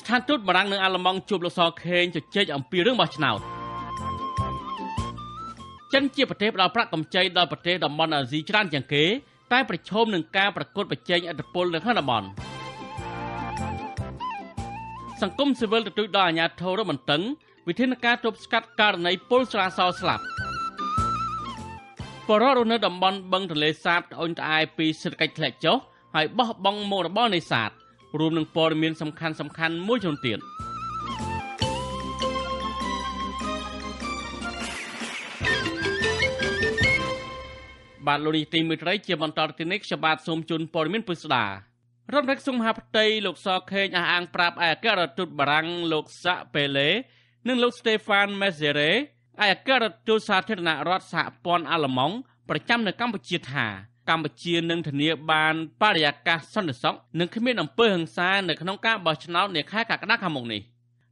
ស្ថានទូតបារាំងនៅអាល្លឺម៉ង់ជួបលោកសខេងជជែកអំពីរឿងបោះឆ្នោតចិនជាប្រទេសផ្ដល់ប្រាក់កម្ចីដល់ប្រទេសតំបន់អាស៊ីច្រើនជាងគេតែប្រឈមនឹងការប្រកួតប្រជែងឥទ្ធិពលនៅក្នុងតំបន់សង្គមស៊ីវិលទទូចដល់អាជ្ញាធររំតឹងវិធានការទប់ស្កាត់ករណីពលស្រាសស្លាប់បរិរនៅតំបន់បឹងទន្លេសាបត្អូញត្អែពីសេដ្ឋកិច្ចធ្លាក់ចុះហើយបោះបង់មុខរបរនេសាទរួមនឹងព័ត៌មានសំខាន់សំខាន់មួយចំនួនទៀតបាទលោកនេះទីមេត្រីជាបន្តទៅនេះខ្ញុំបាទសូមជូនព័ត៌មានពិស្ដារដ្ឋរក្សាមហាផ្ទៃលោកសខេងអះអាង ប្រាប់ឯអគ្គរដ្ឋទូតបារាំងលោកសាក់ពេលេនិងលោកស្តេហ្វានមេសេរ៉េឯអគ្គរដ្ឋទូតសាធារណរដ្ឋសហព័ន្ធអាល្លឺម៉ង់ប្រចាំនៅកម្ពុជាថាកម្ពុជានឹងធានាបានបរិយាកាសសន្តិសុខនិងគ្មានអំពើហិង្សានៅក្នុងការបោះឆ្នោតនាខែកក្កដាខាងមុខនេះ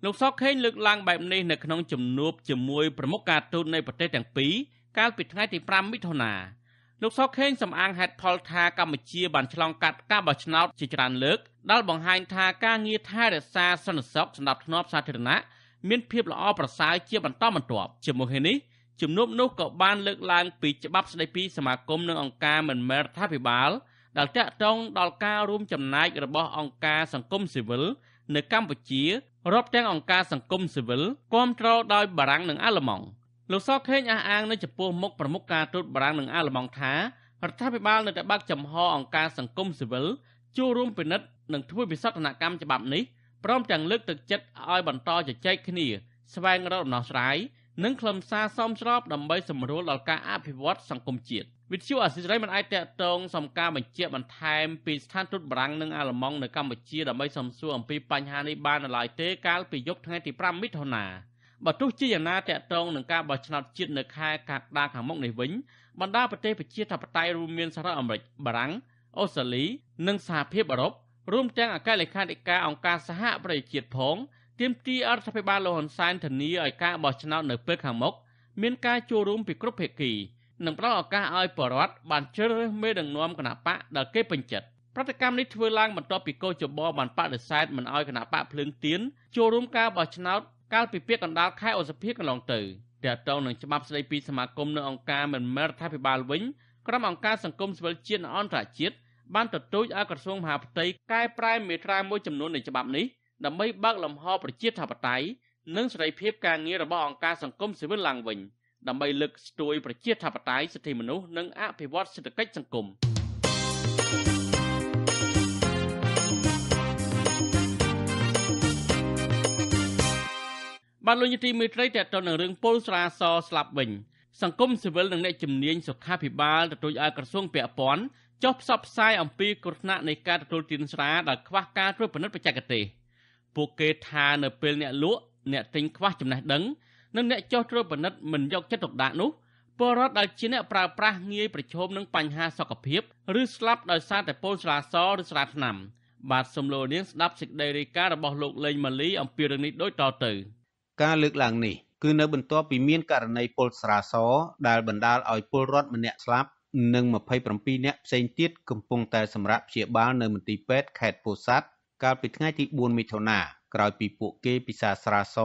លោកសកខេងលើកឡើងបែបនេះនៅក្នុងជំនួបជាមួយប្រមុខការទូតនៃប្រទេសទាំងពីរកាលពីថ្ងៃទី5មិថុនាលោកសកខេងសម្អាងហេតុផលថាកម្ពុជាបានឆ្លងកាត់ការបោះឆ្នោតជាច្រើនលើកដែលបង្ហាញថាការងារថែរក្សាសន្តិសុខសម្រាប់ធ្នាប់សាធារណៈមាន ភាពល្អប្រសើរជាបន្តបន្ទាប់ជាមួយនេះជំនួបនោះក៏បានលើកឡើងពីច្បាប់ស្តីពីសមាគមនិងអង្គការមិនមែនរដ្ឋាភិបាលដែលតាក់ទងដល់ការរួមចំណាយរបស់អង្គការសង្គមស៊ីវិលនៅកម្ពុជារាប់ទាំងអង្គការសង្គមស៊ីវិលគ្រប់គ្រងដោយបារាំងនិងអាល្លឺម៉ង់លោកសខេងអះអាងនៅចំពោះមុខប្រមុខការទូតបារាំងនិងអាល្លឺម៉ង់ថារដ្ឋាភិបាលនៅតែបើកចំហអង្គការសង្គមស៊ីវិលចូលរួមពិនិត្យនិងធ្វើវិសោធនកម្មច្បាប់នេះព្រមទាំងលើកទឹកចិត្តឲ្យបន្តជជែកគ្នា ស្វែងរកដំណោះស្រាយនិងខ្លឹមសារសមស្របដើម្បីសម្រួលដល់ការអភិវឌ្ឍសង្គមជាតិវិទ្យុអាស៊ីសេរីមិនអាចតកតងសំការបញ្ជាបន្ថែមពីស្ថានទូតបារាំងនិងអាល្លឺម៉ង់នៅកម្ពុជាដើម្បីសំសួរអំពីបញ្ហានេះបានឡើយទេកាលពីយប់ថ្ងៃទី5មិថុនាបើទោះជាយ៉ាងណាតកតងនឹងការបោះឆ្នោតជាតិនៅខែកក្កដាខាងមុខនេះវិញបណ្ដាប្រទេសប្រជាធិបតេយ្យរួមមានសហរដ្ឋអាមេរិកបារាំងអូស្ត្រាលីនិងសហភាពអឺរ៉ុបរួមទាំងអគ្គលេខាធិការអង្គការសហប្រជាជាតិផងទាមទារអរដ្ឋាភិបាលលោកហ៊ុនសែនធានាឲ្យការបោះឆ្នោតនៅពេលខាងមុខមានការចូលរួមពីគ្រប់ភាគីនិងផ្តល់ឱកាសឲ្យប្រជាពលរដ្ឋបានជ្រើសរើសមេដឹកនាំគណបកដែលគេពេញចិត្តប្រតិកម្មនេះធ្វើឡើងបន្ទាប់ពីកោចបបានបដិសេធមិនឲ្យគណបកភ្លើងទៀនចូលរួមការបោះឆ្នោតកាលពីពាក្យកណ្ដាលខែឧសភាកន្លងទៅតើតោងនឹងច្បាប់ស្តីពីសមាគមនៅអង្គការមិនមែនរដ្ឋាភិបាលវិញក្រុមអង្គការសង្គមស៊ីវិលជាតិនិងអន្តរជាតិបានទទូចឲ្យក្រសួងមហាផ្ទៃកែប្រែមេត្រាមួយចំនួននៃច្បាប់នេះដើម្បីបើកលំហប្រជាធិបតេយ្យនិងសេរីភាពការងាររបស់អង្គការសង្គមស៊ីវិលឡើងវិញដើម្បីលើកស្ទួយប្រជាធិបតេយ្យសិទ្ធិមនុស្សនិងអភិវឌ្ឍសេដ្ឋកិច្ចសង្គមបានលោកយទីមេត្រីតទៅនឹងរឿងពលស្រាសស្លាប់វិញសង្គមស៊ីវិលនិងអ្នកជំនាញសុខាភិបាលទទួលឲ្យក្រសួងពាក់ព័ន្ធចុះផ្សព្វផ្សាយអំពីគ្រោះថ្នាក់នៃការទទួលទានស្រាដោយខ្វះការត្រួតពិនិត្យបច្ចេកទេស។ពួកគេថានៅពេលអ្នកលក់អ្នកទិញខ្វះចំណេះដឹងនិងអ្នកចោះត្រួតពិនិត្យមិនយកចិត្តទុកដាក់នោះពលរដ្ឋដែលជាអ្នកប្រើប្រាស់ងាយប្រឈមនឹងបញ្ហាសុខភាពឬស្លាប់ដោយសារតែពុលស្រាសឬស្រាថ្នាំបាទសំលូនាងស្ដាប់សេចក្តីរាយការណ៍របស់លោកលេងម៉ាលី អំពីរឿងនេះដូចតទៅ ការលើកឡើងនេះគឺនៅបន្ទាប់ពីមានករណីពុលស្រាសដែលបណ្ដាលឲ្យពលរដ្ឋម្នាក់ស្លាប់និង27អ្នកផ្សេងទៀតកំពុងតែសម្រាប់ព្យាបាលនៅមន្ទីរពេទ្យខេត្តពោធិ៍សាត់កាលពីថ្ងៃទី4មិថុនាក្រោយពីពួកគេពិសាស្រាស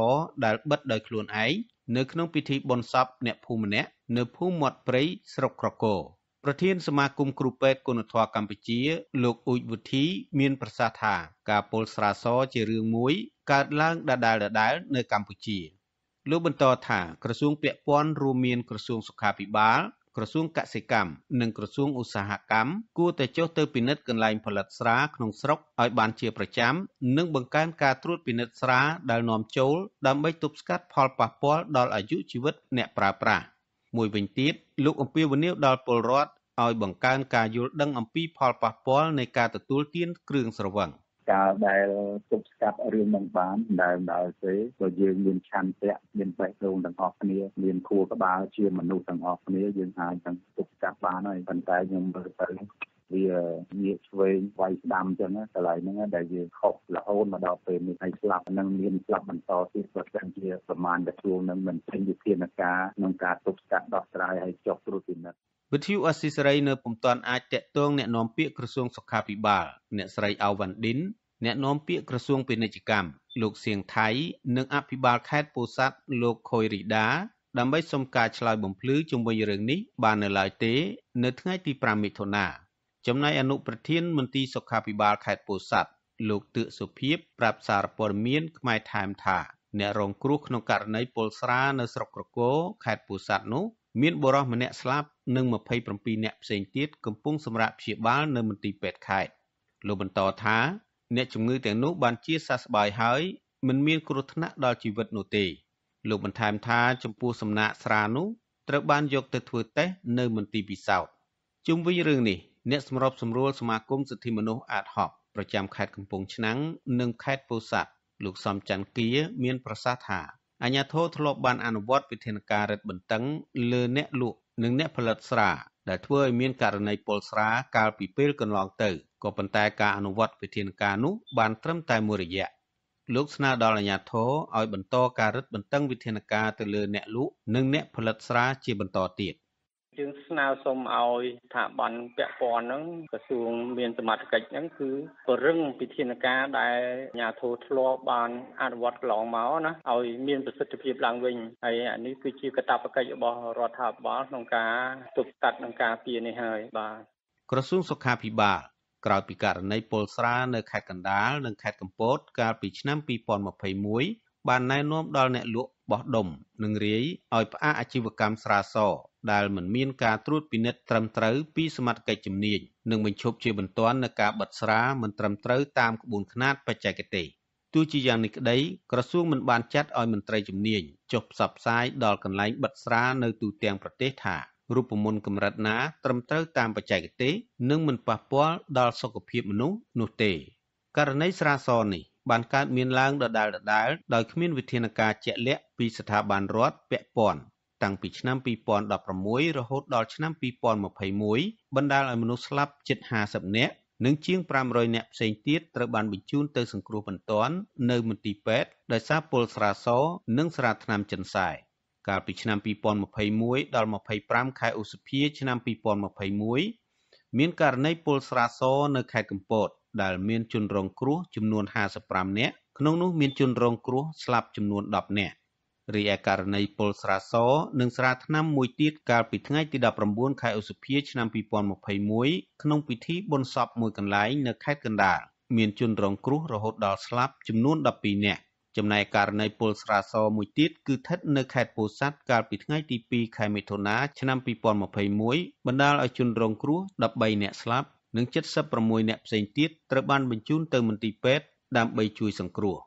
ដែលបិទដោយខ្លួនឯងនៅក្នុងពិធីបុណ្យសពអ្នកភូមិម្នាក់នៅភូមិមាត់ព្រៃស្រុកក្រគរប្រធានសមាគមគ្រូពេទ្យគុណធម៌កម្ពុជាលោកអ៊ូចវុធី មានប្រសាសន៍ថាការពុលស្រាសជារឿងមួយកើតឡើងដដែលដដែលនៅកម្ពុជា លោកបន្តថាក្រសួងពាក់ព័ន្ធរួមមានក្រសួងសុខាភិបាលក្រសួងកសិកម្មនិងក្រសួងឧស្សាហកម្មគួរតែចុះទៅពិនិត្យកន្លែងផលិតស្រាក្នុងស្រុកឲ្យបានជាប្រចាំនិងបង្កើនការត្រួតពិនិត្យស្រាដែលនាំចូលដើម្បីទប់ស្កាត់ផលប៉ះពាល់ដល់អាយុជីវិតអ្នកប្រើប្រាស់មួយវិញទៀតលោកអំពាវនាវដល់ពលរដ្ឋឲ្យបង្កើនការយល់ដឹងអំពីផលប៉ះពាល់នៃការទទួលទានគ្រឿងស្រវឹងកាលដែលទប់ស្កាត់រឿងនឹងបានដើមដើរទេក៏យើងមានឆន្ទៈមានបេះដូងទាំងអស់គ្នា មានខួរក្បាលជាមនុស្សទាំងអស់គ្នាយើងអាចទាំងទប់ស្កាត់បានហើយប៉ុន្តែខ្ញុំមើលទៅវាងាកឆ្វេងវាយស្ដាំអញ្ចឹងកន្លែងហ្នឹងដែលយើងខុសរហូតមកដល់ពេលនេះហើយស្លាប់ហ្នឹងមានស្លាប់បន្តទៀតប្រសិនជាប្រមាណទទួលនឹងមិនពេញវិធានការក្នុងការទប់ស្កាត់ដោះស្រាយឲ្យចុះត្រួតពិនិត្យវិទ្យុអស៊ីសេរីនៅពុំទាន់អាចតាក់ទងអ្នកនាំពាក្យក្រសួងសុខាភិបាល អ្នកស្រីអាវ៉ាន់ឌិនអ្នកនាំពាក្យក្រសួងពាណិជ្ជកម្មលោកសៀងថៃនិងអភិបាលខេត្តពោធិ៍សាត់លោកខុយរីដា ដើម្បីសុំការឆ្លើយបំភ្លឺជុំវិញរឿងនេះ បាននៅឡើយទេ នៅថ្ងៃទី5មិថុនាចំណែកអនុប្រធានមន្ទីរសុខាភិបាលខេត្តពោធិ៍សាត់លោកទឿកសុភាពប្រាប់សារព័ត៌មានខ្មែរថែមថាអ្នករងគ្រោះក្នុងករណីពលស្រា នៅស្រុកក្រគរខេត្តពោធិ៍សាត់នោះមានបុរសម្នាក់ស្លាប់និង27អ្នកផ្សេងទៀតកំពុងសម្រាកព្យាបាលនៅមន្ទីរពេទ្យខេត្តលោកបន្តថាអ្នកជំងឺទាំងនោះ បានជាសះស្បើយហើយ មិនមាន គ្រោះថ្នាក់ដល់ជីវិតនោះទេលោកបន្ថែមថា ចំពោះសំណាក់ស្រានោះត្រូវបានយកទៅធ្វើតេស្តនៅមន្ទីរពិសោធន៍ជុំវិញរឿងនេះអ្នកសម្របសម្រួលសមាគមសិទ្ធិមនុស្សអាតហុកប្រចាំខេត្តកំពង់ឆ្នាំងនិងខេត្តពោធិ៍សាត់លោកសំច័ន្ទគា មាន ប្រសាសន៍ថាអាញាធរធ្លាប់បានអនុវត្តវិធានការរឹតបន្តឹង លើអ្នកលក់និងអ្នកផលិតស្រាដែលធ្វើឲ្យមានករណីពលស្រាកាលពីពេលកន្លងទៅក៏ប៉ុន្តែការអនុវត្តវិធានការនោះបានត្រឹមតែមួយរយៈលោកស្នើដល់អាជ្ញាធរឲ្យបន្តការរឹតបន្តឹង វិធានការទៅលើអ្នកលក់និងអ្នកផលិតស្រាជាបន្តទៀតយើងស្នើសុំឲ្យស្ថាប័នពាក់ព័ន្ធហ្នឹងក្រសួងមានសមត្ថកិច្ចហ្នឹងគឺពង្រឹងពិធានការដែលអាជ្ញាធរធ្លាប់បានអនុវត្តកន្លងមកណាឲ្យមានប្រសិទ្ធភាពឡើងវិញហើយអានេះគឺជាកាតព្វកិច្ចរបស់រដ្ឋាភិបាលក្នុងការទប់ស្កាត់នឹងការពៀនេះហើយបាទក្រសួងសុខាភិបាលក្រោយពីករណីពលស្រានៅខេត្តកណ្ដាលនិងខេត្តកំពតកាលពីឆ្នាំ2021បានណែនាំដល់អ្នកលក់បោះដុំនិងរាយឲ្យផ្អាកអាជីវកម្មស្រាសដែលមិនមានការត្រួតពិនិត្យត្រឹមត្រូវពីសមត្ថកិច្ចជំនាញនិងបញ្ឈប់ជាបន្ទាន់នៅការបិទស្រាមិនត្រឹមត្រូវតាមក្បួនខ្នាតបច្ចេកទេសទោះជាយ៉ាងនេះក្តីក្រសួងមិនបានចាត់ឲ្យមន្ត្រីជំនាញចុះផ្សព្វផ្សាយដល់កន្លែងបិទស្រានៅទូទាំងប្រទេសថារូបមន្តកម្រិតណាត្រឹមត្រូវតាមបច្ចេកទេសនិងមិនប៉ះពាល់ដល់សុខភាពមនុស្សនោះទេ ករណីស្រាសនេះបានកើតមានឡើងដដែលៗដោយគ្មានវិធានការជាក់លាក់ពីស្ថាប័នរដ្ឋពាក់ព័ន្ធតាំងពីឆ្នាំ2016រហូតដល់ឆ្នាំ2021បណ្ដាលឲ្យមនុស្សស្លាប់ជិត50នាក់និងជាង500នាក់ផ្សេងទៀតត្រូវបានបញ្ជូនទៅសង្គ្រោះបន្ទាន់នៅមន្ទីរពេទ្យដោយសារពុលស្រាសនិងស្រាថ្នាំចិនសែកាលពីឆ្នាំ2021ដល់25ខែឧសភា ឆ្នាំ2021មានករណីពុលស្រាសនៅខេត្តកំពតដែលមានជន រងគ្រោះចំនួន55នាក់ក្នុងនោះមានជនរងគ្រោះស្លាប់ចំនួន10នាក់រីឯករណីពលស្រាសនិងស្រាថ្នាំមួយទៀតកាលពីថ្ងៃទី19ខែឧសភាឆ្នាំ2021ក្នុងពិធីបុណ្យសពមួយកន្លែងនៅខេត្តកណ្ដាលមានជនរងគ្រោះរហូតដល់ស្លាប់ចំនួន12នាក់ចំណែកករណីពលស្រាសមួយទៀតគឺស្ថិតនៅខេត្តពោធិ៍សាត់កាលពីថ្ងៃទី2ខែមិថុនាឆ្នាំ2021បណ្ដាលឲ្យជនរងគ្រោះ13នាក់ស្លាប់និង76អ្នកផ្សេងទៀតត្រូវបានបញ្ជូនទៅមន្ទីរពេទ្យដើម្បីជួយសង្គ្រោះ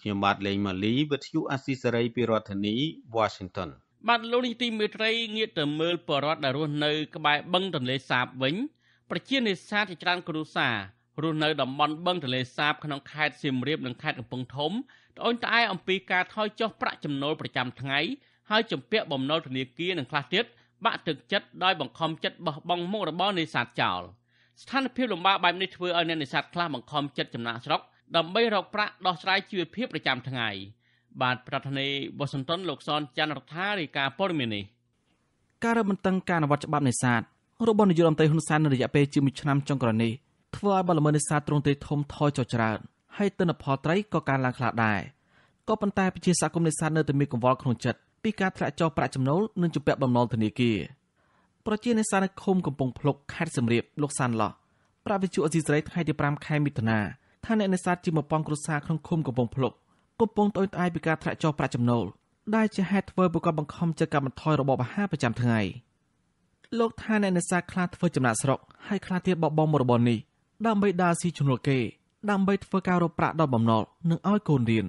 ខ្ញុំបាទលេងម៉ាលីវិទ្យុអាស៊ីសេរីពីរដ្ឋធានី Washington បាទលោកនេះទីមេត្រីងាកទៅមើលបរដ្ឋដែលរស់នៅក្បែរបឹងទន្លេសាបវិញប្រជានេសាទជាច្រើនគ្រួសាររស់នៅតំបន់បឹងទន្លេសាបក្នុងខេត្តសៀមរាបនិងខេត្តកំពង់ធំត្អូញត្អែអំពីការថយចុះប្រាក់ចំណូលប្រចាំថ្ងៃហើយជំពាក់បំណុលធនាគារនិងខ្លះទៀតបាក់ទឹកចិត្តដោយបង្ខំចិត្តបោះបង់មុខរបរនេសាទចោល។ស្ថានភាពលំបាកបែបនេះធ្វើឲ្យអ្នកនេសាទខ្លះបង្ខំចិត្តចំណាក់ស្រុកដើម្បីរកប្រាក់ដោះស្រាយជីវភាពប្រចាំថ្ងៃបាទប្រធានាធិបតីវ៉ាស៊ីនតោនលោកសនច័ន្ទរដ្ឋារាយការណ៍ព័ត៌មាននេះការរំបន្ទឹងការអនុវត្តច្បាប់នេសាទរបស់នាយករដ្ឋមន្ត្រីហ៊ុនសែននៅរយៈពេលជាមួយឆ្នាំចុងក្រោយនេះធ្វើឲ្យបលល្មើសនេសាទទ្រង់ទ្រាយធំថយចុះច្រើនហើយទិន្នផលត្រីក៏កើនឡើងខ្លះដែរក៏ប៉ុន្តែប្រជាសកម្មនេសាទនៅតែមានកង្វល់ក្នុងចិត្តពីការធ្លាក់ចុះប្រាក់ចំណូលនិងជំពាក់បំណុលធនាគារ។ប្រជានេសាទឃុំកំពង់ភ្លុកខេត្តសំរាបលោកសានឡោះប្រាវិជូអេស៊ីស្រីថ្ងៃទី5ខែមិថុនាថាអ្នកនេសាទជា1000គ្រួសារក្នុងឃុំកំពង់ភ្លុកកំពុងត្អូញត្អែរពីការធ្លាក់ចុះប្រាក់ចំណូលដែលជាហេតុធ្វើប្រកបបង្ខំចិត្តកាប់បន្ថយរបបអាហារប្រចាំថ្ងៃលោកថាអ្នកនេសាទខ្លះធ្វើចំណាក់ស្រុកហើយខ្លះទៀតបបងរបរនេះដើម្បីដើរស៊ីជំនួលគេដើម្បីធ្វើការរកប្រាក់ដល់បំណុលនិងឲ្យកូនរៀន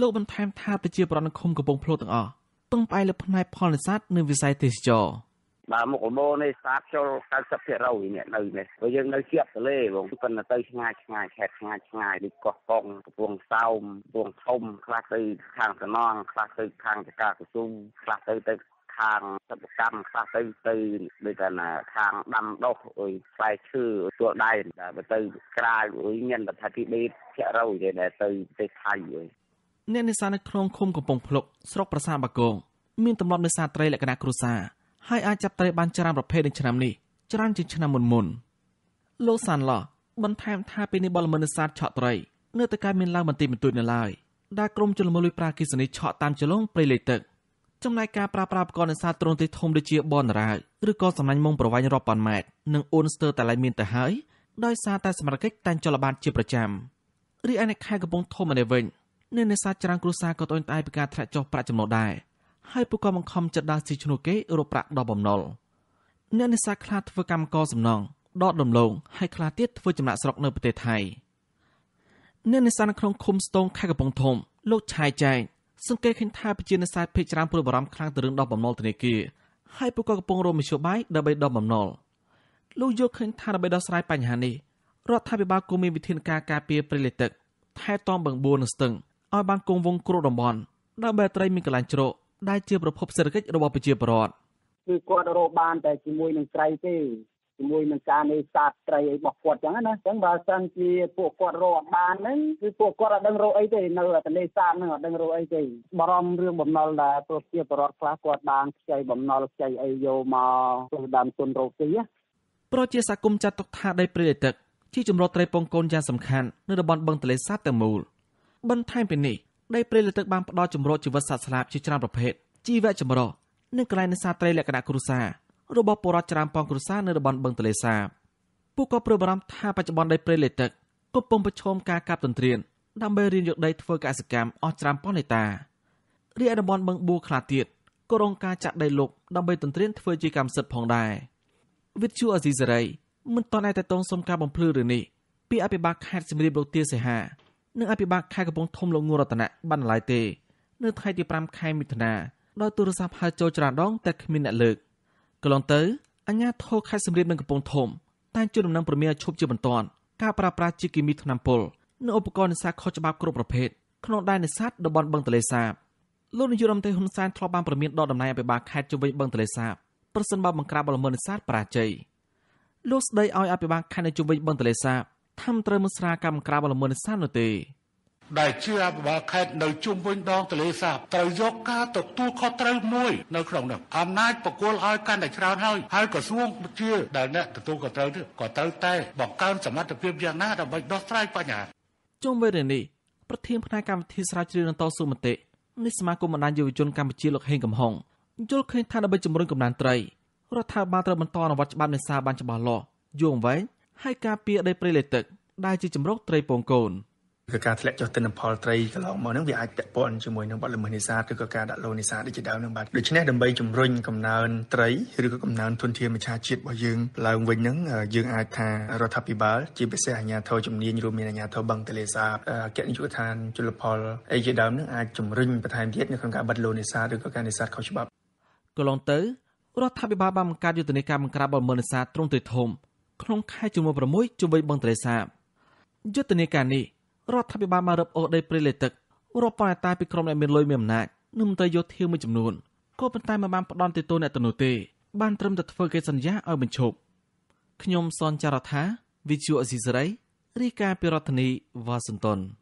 លោកបន្ថែមថាប្រជាប្រដ្ឋនៅឃុំកំពង់ភ្លុកទាំងអស់ពឹងផ្អែកលើផ្នែកផលនេសាទនិងវិស័យទេសចរណ៍បាទមុខល្មោនេះស្អាតចូល90%នេះនៅនេះព្រោះយើង នៅជាប់ទន្លេបងប៉ុន្តែទៅឆ្ងាយឆ្ងាយខេតឆ្ងាយឆ្ងាយដូចកោះកុងកំពង់សោមកំពង់ធំខ្លះទៅ ខាងកណ្ដងខ្លះទៅខាងចកាកស៊ូខ្លះទៅទៅខាងសិប្បកម្មខ្លះទៅទៅដូចថាណាខាងដាំដុះអុយផ្លែឈើទួលដៃតែបើទៅ ក្រៅអុយមានប្រតិភិបេតភាគរយដែលទៅប្រទេសថៃអុយអ្នកនេសាទនៅក្នុងឃុំកំពង់ភ្លុកស្រុកប្រាសាទបាគងមានតំណត់នេសាទត្រីលក្ខណៈគ្រួសារហើយអាចចាប់ត្រីបានច្រើនប្រភេទនៅឆ្នាំនេះច្រើនជាងឆ្នាំមុនមុនលោកសានឡោះបន្ថែមថាពេលនេះបលមនសាស្ត្រឆក់ត្រីនៅតែកើតមានឡើងបន្តិចបន្តួចនៅឡើយដែលក្រុមជនល្មើសលួចប្រាគិសនីឆក់តាមចលងព្រៃលិចទឹកចំណែកការប្រើប្រាស់ឧបករណ៍នេសាទទ្រង់ទ្រាយធំដូចជាបនរាវឬក៏សំណាញ់មុងប្រវែងរាប់ពាន់ម៉ែត្រនិងអូនស្ទើរតែឡើយមានទៅហើយដោយសារតែសមត្ថកិច្ចតែងចលបានជាប្រចាំរីឯអ្នកខែកំពង់ធំម្នាក់វិញអ្នកនេសាទច្រើនគ្រួសារក៏ត្អូញត្អែរពីការធ្លាក់ចុះប្រាក់ចំណូលដែរហើយពួកគាត់បង្ខំចិត្តដាស់ស៊ីឈ្នួលគេរកប្រាក់ដល់បំណុលអ្នកនេសាទខ្លះធ្វើកម្មកសំណងដកដំឡូងហើយខ្លះទៀតធ្វើចំណាក់ស្រុកនៅប្រទេសថៃអ្នកនេសាទនៅក្នុងឃុំស្ទងខេត្តកំពង់ធំលោកឆាយចែកសង្កេតឃើញថាប្រជានេសាទភ័យច្រើនព្រួយបារម្ភខ្លាំងទៅរឿងដកបំណុលធនាគារហើយពួកគាត់កំពុងរកមធ្យោបាយដើម្បីដកបំណុលលោកយល់ឃើញថាដើម្បីដោះស្រាយបញ្ហានេះរដ្ឋាភិបាលគួរមានវិធានការការពារព្រៃលិចទឹកថែទាំបឹងបួរនិងស្ទឹងឲ្យបាន គង់វង្សគ្រប់តំបន់ដើម្បីត្រីមានកន្លែងជ្រកដែលជាប្រភពសេដ្ឋកិច្ចរបស់ប្រជាពលរដ្ឋគឺគាត់រកបាន តែជាមួយនឹងត្រីទេជាមួយនឹងការនេសាទត្រីអីរបស់គាត់ចឹងណាអញ្ចឹងបើសិនជាពួកគាត់រកបានហ្នឹងគឺពួកគាត់អត់ដឹងរកអីទេនៅតែនេសាទហ្នឹងអត់ដឹងរកអីទេបារម្ភរឿងបំណុលដែលប្រជាពលរដ្ឋខ្លះគាត់បានខ្ចីបំណុលខ្ចីអីយកមកធ្វើដើមទុនរកស៊ីប្រជាសកម្មចាត់ទុកថាដីព្រៃលិទឹកជាចម្រោះត្រីពងកូនយ៉ាងសំខាន់នៅតំបន់បឹងទលេសាបទាំងមូលបន្ថែមពីនេះដីព្រៃលើទឹកបានផ្ដល់ជំរកជីវិតសត្វស្លាបជាច្រើនប្រភេទជីវៈចម្រុះនិងកលែងនេសាទត្រីលក្ខណៈគ្រួសាររបស់ពលរដ្ឋច្រើនផងគ្រួសារនៅតំបន់បឹងទលេសាបពួកក៏ព្រួយបារម្ភថាបច្ចុប្បន្នដីព្រៃលើទឹកកំពុងប្រឈមការកាប់ទន្ទ្រាន ដើម្បីរៀនយកដីធ្វើកសិកម្មអស់ច្រើនប៉ុនហេតារីឯតំបន់បឹងបួខ្លះទៀតក៏រងការចាក់ដីលុបដើម្បីទន្ទ្រាន ធ្វើជាកម្មសិទ្ធិផងដែរវិទ្យុអេស៊ីសេរីមិនតន់តែតតងសុំការបំភ្លឺរឿងនេះពីអភិបាលខេត្តសៀមរាបលោកទាសីហានិងអភិបាលខេត្តកំពង់ធំលោកងរតនៈបានឡាយទេនៅថ្ងៃទី5ខែមិថុនាដោយទូរស័ព្ទហៅចូលច្រើនដងតែគ្មានអ្នកលើកកន្លងទៅអាជ្ញាធរខេត្តសៀមរាបនិងកំពង់ធំតែជួយដំណឹងប្រមាឈប់ជាបន្ទាន់ការប្រើប្រាស់ជាគីមីថ្នាំពុលនិងឧបករណ៍នេសាទខុសច្បាប់គ្រប់ប្រភេទក្នុងដែននេសាទតំបន់បឹងទន្លេសាបលោកនាយករដ្ឋមន្ត្រីហ៊ុនសែនធ្លាប់បានប្រមានដល់តំណែងអភិបាលខេត្តជុំវិញបឹងទន្លេសាបប្រសិនបើបង្ក្រាបបលល្មើសនេសាទបរាជ័យលោកស្ដីឲ្យអភិបាលខេត្តនៅជុំវិញបឹងទន្លេសាបថាមត្រូវមកស្រាកម្មក្រាបល្មើសនេសាទនោះទេដែលជាអភិបាលខេត្តនៅជុំវិញដងទន្លេសាបត្រូវយកការទទួលខុសត្រូវមួយនៅក្នុងនោះអំណាចបកគលឲ្យកាន់តែច្រើនហើយហើយក្រសួងជាដែលអ្នកទទួលខុសត្រូវនេះក៏ត្រូវតែបង្កើនសមត្ថភាពយ៉ាងណាដើម្បីដោះស្រាយបញ្ហាជុំវិញនេះប្រធានផ្នែកកម្មវិធីស្រាវជ្រាវនន្តសុមតិនៃសមាគមបណ្ដាញយុវជនកម្ពុជាលោកហេងកំហុងយល់ឃើញថាដើម្បីជំរុញកំណើនត្រីរដ្ឋាភិបាលត្រូវបន្តអនុវត្តច្បាប់នេសាទបានច្បាស់លាស់យូរអង្វែងហើយការពារដីព្រៃលិចទឹកដែលជាជំរកត្រីពងកូនគឺការធ្លាក់ចុះទិន្នផលត្រីកន្លងមកហ្នឹងវាអាចពាក់ព័ន្ធជាមួយនឹងបទល្មើសនេសាទឬក៏ការដាក់លោនេសាទដូចជាដើមហ្នឹងបាទដូច្នេះដើម្បីជំរុញកំណើនត្រីឬក៏កំណើនធនធានមច្ឆាជាតិរបស់យើងឡើងវិញហ្នឹងយើងអាចថារដ្ឋាភិបាលជាពិសេសអាជ្ញាធរជំនាញរួមមានអាជ្ញាធរបឹងទលេសាបអគ្គនាយកដ្ឋានជលផលអីជាដើមហ្នឹងអាចជំរុញបន្ថែមទៀតនៅក្នុងការបិទលោនេសាទឬក៏ការនេសាទខុសច្បាប់កន្លងទៅរដ្ឋាភិបាលបានបង្កើតយុទ្ធនាការបង្ក្រាបបទល្មើសនេសាទទ្រង់ទ្រាយធំក្នុងខែជំនុំ6ជុំវិញបឹងត្រេសាយុទ្ធនាការនេះរដ្ឋាភិបាលបានរឹបអូសដីព្រៃលិចទឹករាប់ប៉ុន្តែតាពីក្រុមអ្នកមានលុយមានអំណាចនិងមន្ត្រីយោធាមួយចំនួនក៏ប៉ុន្តែមិនបានផ្ដន់ទទូអ្នកទៅនោះទេបានត្រឹមតែធ្វើគេសន្យាឲ្យបញ្ឈប់ខ្ញុំសនចាររថា Visual Assisray រីកាពីរដ្ឋធានីវ៉ាស៊ីនតោន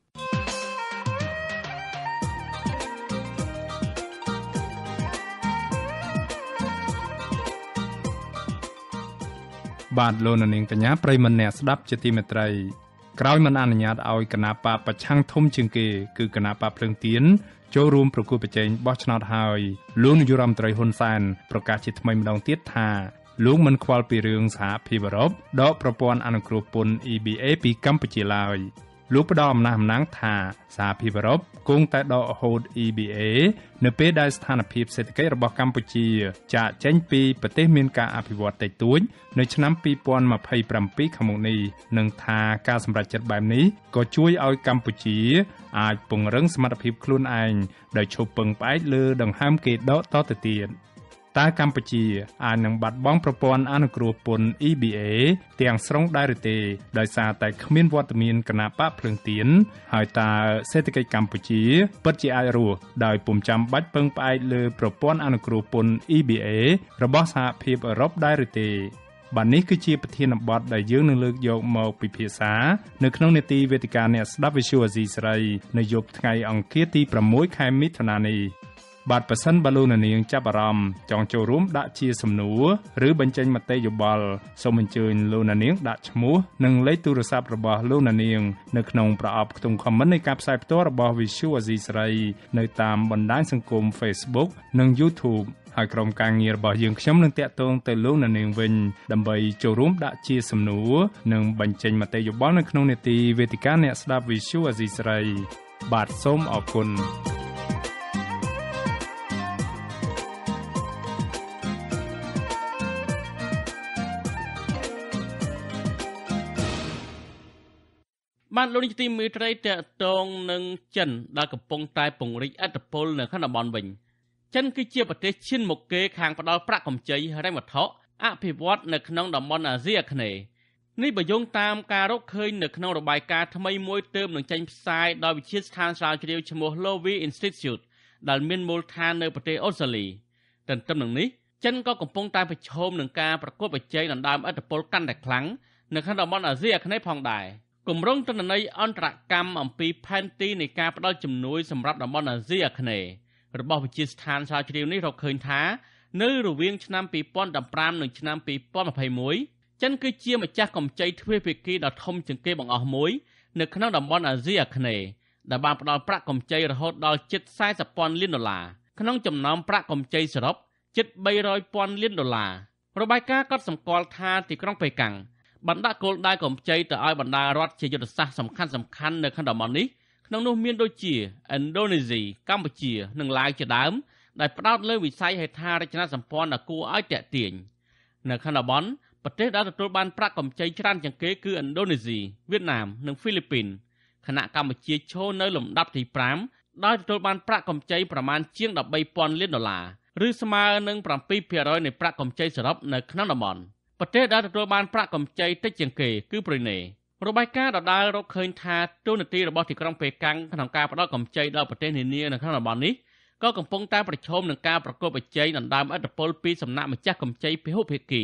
បាទលោកនាងកញ្ញាប្រិមនៈស្ដាប់ជាទីមេត្រីក្រោយមិនអនុញ្ញាតឲ្យគណៈបកប្រឆាំងធំជាងគេ គឺគណៈបកភ្លើងទៀនចូលរួមប្រគល់ប្រជែងបោះឆ្នោតហើយលោកនាយរដ្ឋមន្ត្រីហ៊ុនសែនប្រកាសជាថ្មីម្ដងទៀតថាលោកមិនខ្វល់ពីរឿងសហភាពអឺរ៉ុបដកប្រព័ន្ធអនុគ្រោះពន្ធ EBA ពីកម្ពុជាឡើយលោកផ្ដល់អំណះអំណាងថាសហភាពអឺរ៉ុបគង់តែដកហូត EBA នៅពេលដែលស្ថានភាពសេដ្ឋកិច្ចរបស់កម្ពុជាចាកចេញពីប្រទេសមានការអភិវឌ្ឍតិចតួចនៅឆ្នាំ2027ខាងមុខនេះនឹងថាការសម្រេចចិត្តបែបនេះក៏ជួយឲ្យកម្ពុជាអាចពង្រឹងសមត្ថភាពខ្លួនឯងដោយឈប់ពឹងផ្អែកលើដង្ហើមគេដកតទៅទៀត។តើកម្ពុជាអាចនឹងបាត់បង់ប្រព័ន្ធអនុគ្រោះពន្ធ EBA ទាំងស្រុងដែរឬទេ ដោយសារតែគ្មានវត្តមានគណៈបកភ្លើងទៀនហើយតើសេដ្ឋកិច្ចកម្ពុជាពិតជាអាចរស់ដោយពុំចាំបាច់ពឹងផ្អែកលើប្រព័ន្ធអនុគ្រោះពន្ធ EBA របស់សហភាពអឺរ៉ុបដែរឬទេបាទនេះគឺជាប្រធានបទដែលយើងនឹងលើកយកមកពិភាក្សានៅក្នុងនេតិវេទិកាអ្នកស្ដាប់វិទ្យុអាស៊ីសេរីនៅយប់ថ្ងៃអង្គារទី6ខែមិថុនានេះបាទប៉ះសិនបើលោកនាងចាប់អារម្មណ៍ចង់ចូលរួមដាក់ជាសំណួរឬបញ្ចេញមតិយោបល់សូមអញ្ជើញលោកនាងដាក់ឈ្មោះនិងលេខទូរស័ព្ទរបស់លោកនាងនៅក្នុងប្រអប់ខ្ទង់ comment នៃការផ្សាយផ្ទាល់របស់ Visual Asia ស្រីនៅតាមបណ្ដាញសង្គម Facebook និង YouTube ហើយក្រុមការងាររបស់យើងខ្ញុំនឹងតាក់ទងទៅលោកអ្នកនាងវិញដើម្បីចូលរួមដាក់ជាសំណួរនិងបញ្ចេញមតិយោបល់នៅក្នុងនេតិវេទិកាអ្នកស្ដាប់ Visual Asia ស្រីបាទសូមអរគុណបានលោកនាយកទីមេត្រីតកតងនឹងចិនដែលកំពុង តែ ពង្រីកអធិបុលនៅក្នុងតំបន់វិញ ចិនគឺជាប្រទេសឈានមុខគេខាងផ្ដល់ប្រាក់កម្ចីហិរញ្ញវត្ថុអភិវឌ្ឍនៅក្នុងតំបន់ អាស៊ីអាគ្នេយ៍នេះបើយោងតាមការរកឃើញនៅក្នុងរបាយការណ៍ថ្មីមួយទើបនឹងចេញផ្សាយដោយវិទ្យាស្ថានស្រាវជ្រាវឈ្មោះ Lowy Institute ដែលមានមូលដ្ឋាននៅប្រទេសអូស្ត្រាលីទន្ទឹមនឹងនេះចិនក៏កំពុងតែប្រឈមនឹងការប្រកួតប្រជែងដណ្ដើមឥទ្ធិពលកាន់តែខ្លាំងនៅក្នុងតំបន់អាស៊ីអាគ្នេយ៍ផងដែរ។គម្រោងទិន្នន័យអន្តរកម្មអំពីផែនទីនៃការផ្តល់ជំនួយសម្រាប់តំបន់អាស៊ីអាគ្នេយ៍របស់វិទ្យាស្ថានស្រាវជ្រាវនេះរកឃើញថា នៅរវាងឆ្នាំ2015និងឆ្នាំ2021ចិនគឺជាម្ចាស់កម្ចីទ្វេភាគីដ៏ធំជាងគេបង្អស់មួយនៅក្នុងតំបន់អាស៊ីអាគ្នេយ៍ដែលបានផ្តល់ប្រាក់កម្ចីរហូតដល់ជិត40,000លានដុល្លារក្នុងចំណោមប្រាក់កម្ចីសរុបជិត300,000លានដុល្លាររបាយការណ៍ក៏សម្គាល់ថាទីក្រុងប៉េកាំងបណ្ដាគោលដៅកម្ចីទៅឲ្យបណ្ដារដ្ឋជាយុទ្ធសាស្ត្រសំខាន់សំខាន់នៅក្នុងតំបន់នេះក្នុងនោះមានដូចជាឥណ្ឌូនេស៊ីកម្ពុជានិងឡាវជាដើម ដែលផ្ដោតលើវិស័យហេដ្ឋារចនាសម្ព័ន្ធដ៏គួរឲ្យទាក់ទាញនៅក្នុងតំបន់ប្រទេសដែលទទួលបានប្រាក់កម្ចីច្រើនជាងគេគឺឥណ្ឌូនេស៊ីវៀតណាម និងហ្វីលីពីនខណៈកម្ពុជាឈរនៅលំដាប់ទី5ដោយទទួលបានប្រាក់កម្ចីប្រមាណជាង13000លានដុល្លារឬស្មើនឹង7%នៃប្រាក់កម្ចីសរុបនៅក្នុងតំបន់។ប្រទេសដែលទទួលបានប្រាក់កម្ចីតិចជាងគេគឺប្រ៊ុយណេរបាយការណ៍ដដែលរកឃើញថាទូនាទីរបស់ទីក្រុងប៉េកាំងក្នុងការផ្តល់កម្ចីដល់ប្រទេសនានានៅក្នុងតំបន់នេះក៏កំពុងតែប្រឈមនឹងការប្រកបប្រជែងដណ្ដើមឥទ្ធិពលពីសំណាក់ម្ចាស់កម្ចីពហុភាគី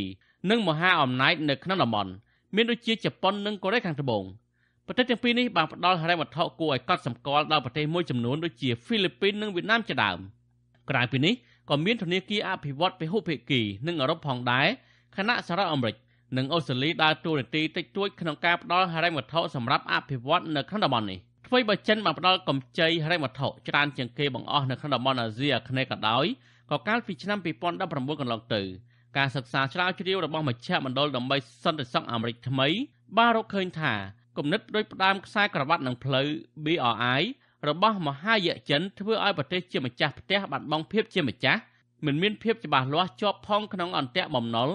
និងមហាអំណាចនៅក្នុងតំបន់មានដូចជាជប៉ុននិងកូរ៉េខាងត្បូងប្រទេសទាំងពីរនេះបានផ្តល់ហិរញ្ញវត្ថុគួរឲ្យកត់សម្គាល់ដល់ប្រទេសមួយចំនួនដូចជាហ្វីលីពីននិងវៀតណាមជាដើមក្រៅពីនេះក៏មានធនាគារអភិវឌ្ឍពហុភាគីនិងអឺរ៉ុបផងដែរខណៈសហរដ្ឋអាមេរិកនិងអូស្ត្រាលីដើរតួនាទីតិចតួចក្នុងការផ្តល់ហិរញ្ញវត្ថុសម្រាប់អភិវឌ្ឍនៅក្នុងតំបន់នេះថ្មីបើចិនបានផ្តល់កម្ចីហិរញ្ញវត្ថុច្រើនជាងគេបង្អស់នៅក្នុងតំបន់អាស៊ីអាគ្នេយ៍ក៏ដោយក៏កាលពីឆ្នាំ2019កន្លងទៅការសិក្សាស្រាវជ្រាវរបស់មជ្ឈមណ្ឌលដើម្បីសន្តិសុខអាមេរិកថ្មីបានរកឃើញថាគំនិតដោយផ្ដើមខ្សែក្រវ៉ាត់និងផ្លូវ BRI របស់មហាយៈចិនធ្វើឲ្យប្រទេសជាម្ចាស់ផ្ទះបាត់បង់ភាពជាម្ចាស់មិនមានភាពច្បាស់លាស់ជាប់ផងក្នុងអន្តៈបំណុល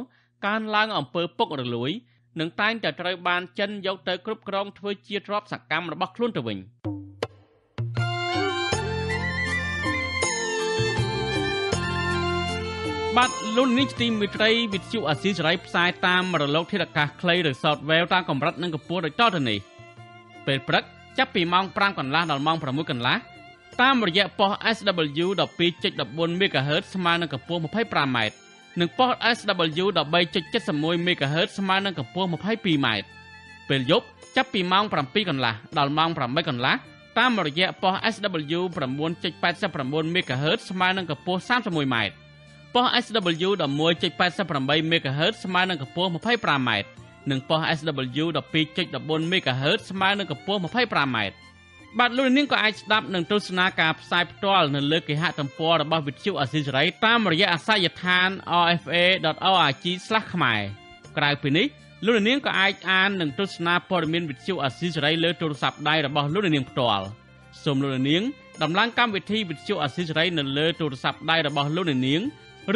កើនឡើងអំពើពុករលួយនឹងតែងតែត្រូវបាន ចិនយកទៅគ្រប់គ្រងធ្វើជាទ្រព្យសកម្មរបស់ខ្លួនទៅវិញបាទលោកនេះទីមិត្តរីវិទ្យុអាស៊ីសេរីផ្សាយតាមរលកធាតុអាកាសខ្លីឬ software តាមកម្រិតនិងកម្ពស់ដូចតទៅនេះពេលព្រឹកចាប់ពីម៉ោង5កន្លះដល់ម៉ោង6កន្លះតាមរយៈប៉ុស SW 12.14 MHz ស្មើនឹងកម្ពស់ 25m និងប៉ុស SW 13.71 MHz ស្មើនឹងកម្ពស់ 22m ពេលយប់ចាប់ពីម៉ោង7កន្លះដល់ម៉ោង8កន្លះតាមរយៈប៉ុស SW 9.89 MHz ស្មើនឹងកម្ពស់ 31m ប៉ុស SW 11.88 MHz ស្មើនឹងកម្ពស់ 25m និងប៉ុស SW 12.14 MHz ស្មើនឹងកម្ពស់ 25m បាទលោកនាងក៏អាចស្ដាប់និងទស្សនាការផ្សាយផ្ទាល់នៅលើគេហទំព័ររបស់វិទ្យុអស៊ីសេរីតាមរយៈអាស័យដ្ឋាន rfa.org/ ខ្មែរក្រៅពីនេះលោកនាងក៏អាចអាននិងទស្សនាព័ត៌មានវិទ្យុអស៊ីសេរីលើទូរស័ព្ទដៃរបស់លោកនាងផ្ទាល់សូមលោកនាងដំឡើងកម្មវិធីវិទ្យុអស៊ីសេរីនៅលើទូរស័ព្ទដៃរបស់លោកនាង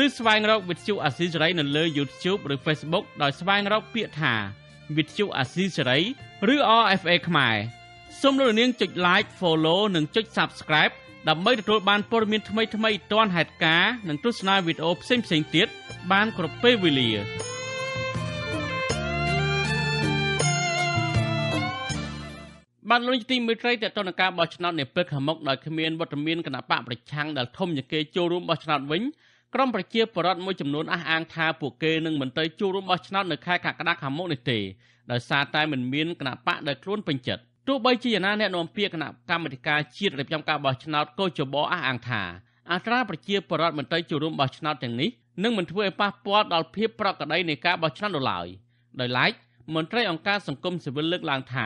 ឬស្វែងរកវិទ្យុអស៊ីសេរីនៅលើ YouTube ឬ Facebook ដោយស្វែងរកពាក្យថាវិទ្យុអស៊ីសេរីឬ RFA ខ្មែរសូមលោកនាងចុច like follow និងចុច subscribe ដើម្បីទទួលបានព័ត៌មានថ្មីៗទាន់ហេតុការណ៍និងទស្សនាវីដេអូផ្សេងៗទៀតបានគ្រប់ពេលវេលាបានលោកទីមេត្រីតេតនការបោះឆ្នោតនេះពឹកខាងមុខដោយគ្មានវត្តមានគណៈបកប្រឆាំងដែលធំជាងគេចូលរួមបោះឆ្នោតវិញក្រុមប្រជាពលរដ្ឋមួយចំនួនអះអាងថាពួកគេនឹងមិនទៅចូលរួមបោះឆ្នោតនៅខែកក្កដាខាងមុខនេះទេដោយសារតែមិនមានគណៈបកដែលខ្លួនពេញចិត្ត។ទោះបីជាយ៉ាងណាអ្នកនាំពាក្យគណៈកម្មាធិការជាតិរៀបចំការបោះឆ្នោតកោចបអះអាងថាអត្រាប្រជាពលរដ្ឋមន្ត្រីចូលរួមបោះឆ្នោតទាំងនេះនឹងមិនធ្វើឲ្យប៉ះពាល់ដល់ភាពប្រក្រតីនៃការបោះឆ្នោតនោះឡើយដោយឡែកមន្ត្រីអង្គការសង្គមស៊ីវិលលើកឡើងថា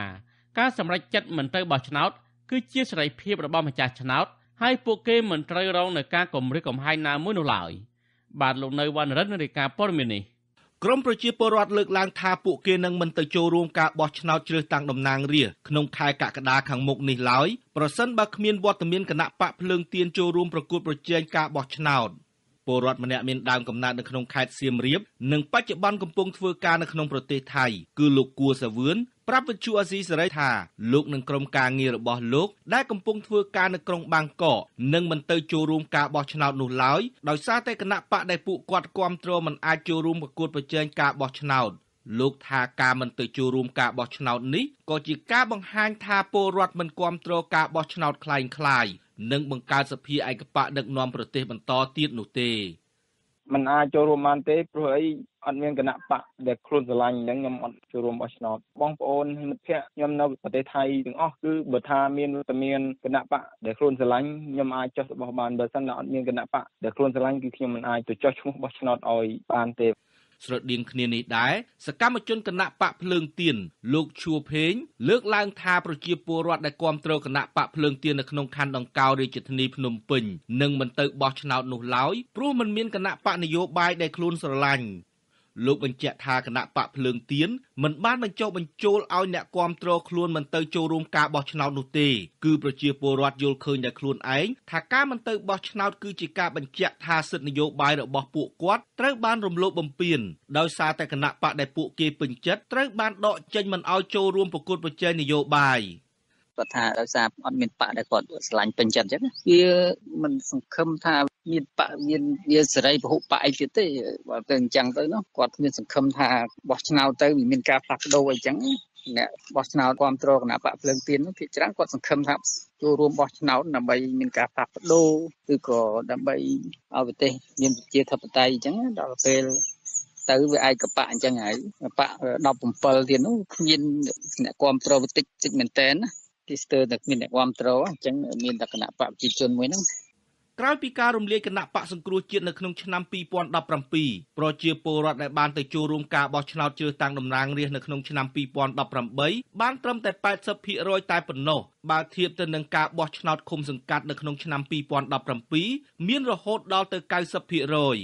ការសម្រេចចិត្តមិនទៅបោះឆ្នោត គឺជាសេរីភាពរបស់ម្ចាស់ឆ្នោតហើយពួកគេមិនត្រូវរងនឹងការគំរាមកំហែងណាមួយនោះឡើយបាទលោកនៅវណ្ណរិទ្ធនារីកាព័ត៌មាននេះក្រមប្រជាពលរដ្ឋលើកឡើងថាពួកគេនឹងមិនទៅចូលរួមការបោះឆ្នោតជ្រើសតាំងតំណាងរាស្ត្រក្នុងខែកក្កដាខាងមុខនេះឡើយប្រសិនបើគ្មានវត្តមានគណៈបកភ្លើងទៀនចូលរួមប្រគួតប្រជែងការបោះឆ្នោតពលរដ្ឋម្នាក់មានដើមកំណើតនៅក្នុងខេត្តសៀមរាប និងបច្ចុប្បន្នកំពុងធ្វើការនៅក្នុងប្រទេសថៃគឺលោកគួសាវឿនប្រាប់វិទ្យុអស៊ីសេរីថាលោកនិងក្រុមការងាររបស់លោកដែលកំពុងធ្វើការនៅក្រុងបាងកកនឹងមិនទៅចូលរួមការបោះឆ្នោតនោះឡើយដោយសារតែគណៈបកដែលពួកគាត់គ្រប់គ្រងមិនអាចចូលរួមប្រកួតប្រជែងការបោះឆ្នោតលោកថាការមិនទៅចូលរួមការបោះឆ្នោតនេះក៏ជាការបង្ហាញថាពលរដ្ឋមិនគ្រប់គ្រងការបោះឆ្នោតคล้ายៗនិងបង្កើតសភាឯកបៈដឹកនាំប្រទេសបន្តទៀតនោះទេមិនអាចចូលរួមបានទេព្រោះអីអត់មានគណៈបកដែលខ្លួនស្រឡាញ់ហ្នឹងខ្ញុំអត់ចូលរួមអស់ឆ្នោតបងប្អូនមិត្តភ័ក្តិខ្ញុំនៅប្រទេសថៃទាំងអស់គឺបើថាមានវត្តមានគណៈបកដែលខ្លួនស្រឡាញ់ខ្ញុំអាចចុះរបស់បានបើមិនដល់អត់មានគណៈបកដែលខ្លួនស្រឡាញ់គឺខ្ញុំមិនអាចទៅចុះឈ្មោះបោះឆ្នោតឲ្យបានទេស្រដៀងគ្នានេះដែរសកម្មជនគណៈបកភ្លើងទៀនលោកឈួភេងលើកឡើងថាប្រជាពលរដ្ឋដែលគាំទ្រគណៈបកភ្លើងទៀននៅក្នុងខណ្ឌដង្កោរាជធានីភ្នំពេញនឹងមិនទៅបោះឆ្នោតនោះឡើយព្រោះมันមានគណៈបកនយោបាយដែលខ្លួនស្រឡាញ់លោកបញ្ជាក់ថាគណៈបកភ្លើងទៀនមិនបានបញ្ចុះបញ្ចូលឲ្យអ្នកគាំទ្រខ្លួនមិនទៅចូលរួមការបោះឆ្នោតនោះទេគឺប្រជាពលរដ្ឋយល់ឃើញតែខ្លួនឯងថាការមិនទៅបោះឆ្នោតគឺជាការបញ្ជាក់ថាសិទ្ធិនយោបាយរបស់ពួកគាត់ត្រូវ បានរំលោភបំពានដោយសារតែគណៈបកដែលពួកគេពេញចិត្តត្រូវបានដកចេញមិនឲ្យចូលរួមប្រគល់ប្រជែងនយោបាយគាត់ថាដោយសារអត់មានបកដែលគាត់ស្រឡាញ់ពេញចិត្តអញ្ចឹងវាមិនសង្ឃឹមថាមានបកមានវាសេរីពហុបកអីទៀតទេបើទៅអញ្ចឹងទៅនោះគាត់មានសង្ឃឹមថាបោះឆ្នោតទៅវាមានការផ្លាស់ប្ដូរអីចឹងអ្នកបោះឆ្នោតគ្រប់គ្រងគណៈបកភ្លើងទៀននោះភាគច្រើនគាត់សង្ឃឹមថាចូលរួមបោះឆ្នោតដើម្បីមានការផ្លាស់ប្ដូរឬក៏ដើម្បីឲ្យប្រទេសមានប្រជាធិបតេយ្យអញ្ចឹងដល់ពេលទៅវាឯកបៈអញ្ចឹងហើយបៈ17ទៀតនោះគ្មានអ្នកគ្រប់គ្រងតិចតិចមែនតើណាគេស្ទើរតែគ្មានអ្នកគ្រប់គ្រងអញ្ចឹងមានតែគណៈបកប្រជាជនមួយហ្នឹងក្រោយពីការរំលាយគណៈបកសង្គ្រោះជាតិនៅក្នុងឆ្នាំ2017ប្រជាពលរដ្ឋដែលបានទៅចូលរួមការបោះឆ្នោតជ្រើសតាំងតំណាងរាស្ត្រនៅក្នុងឆ្នាំ2018បានត្រឹមតែ80%តែប៉ុណ្ណោះបើធៀបទៅនឹងការបោះឆ្នោតឃុំសង្កាត់នៅក្នុងឆ្នាំ2017មានរហូតដល់ទៅ90%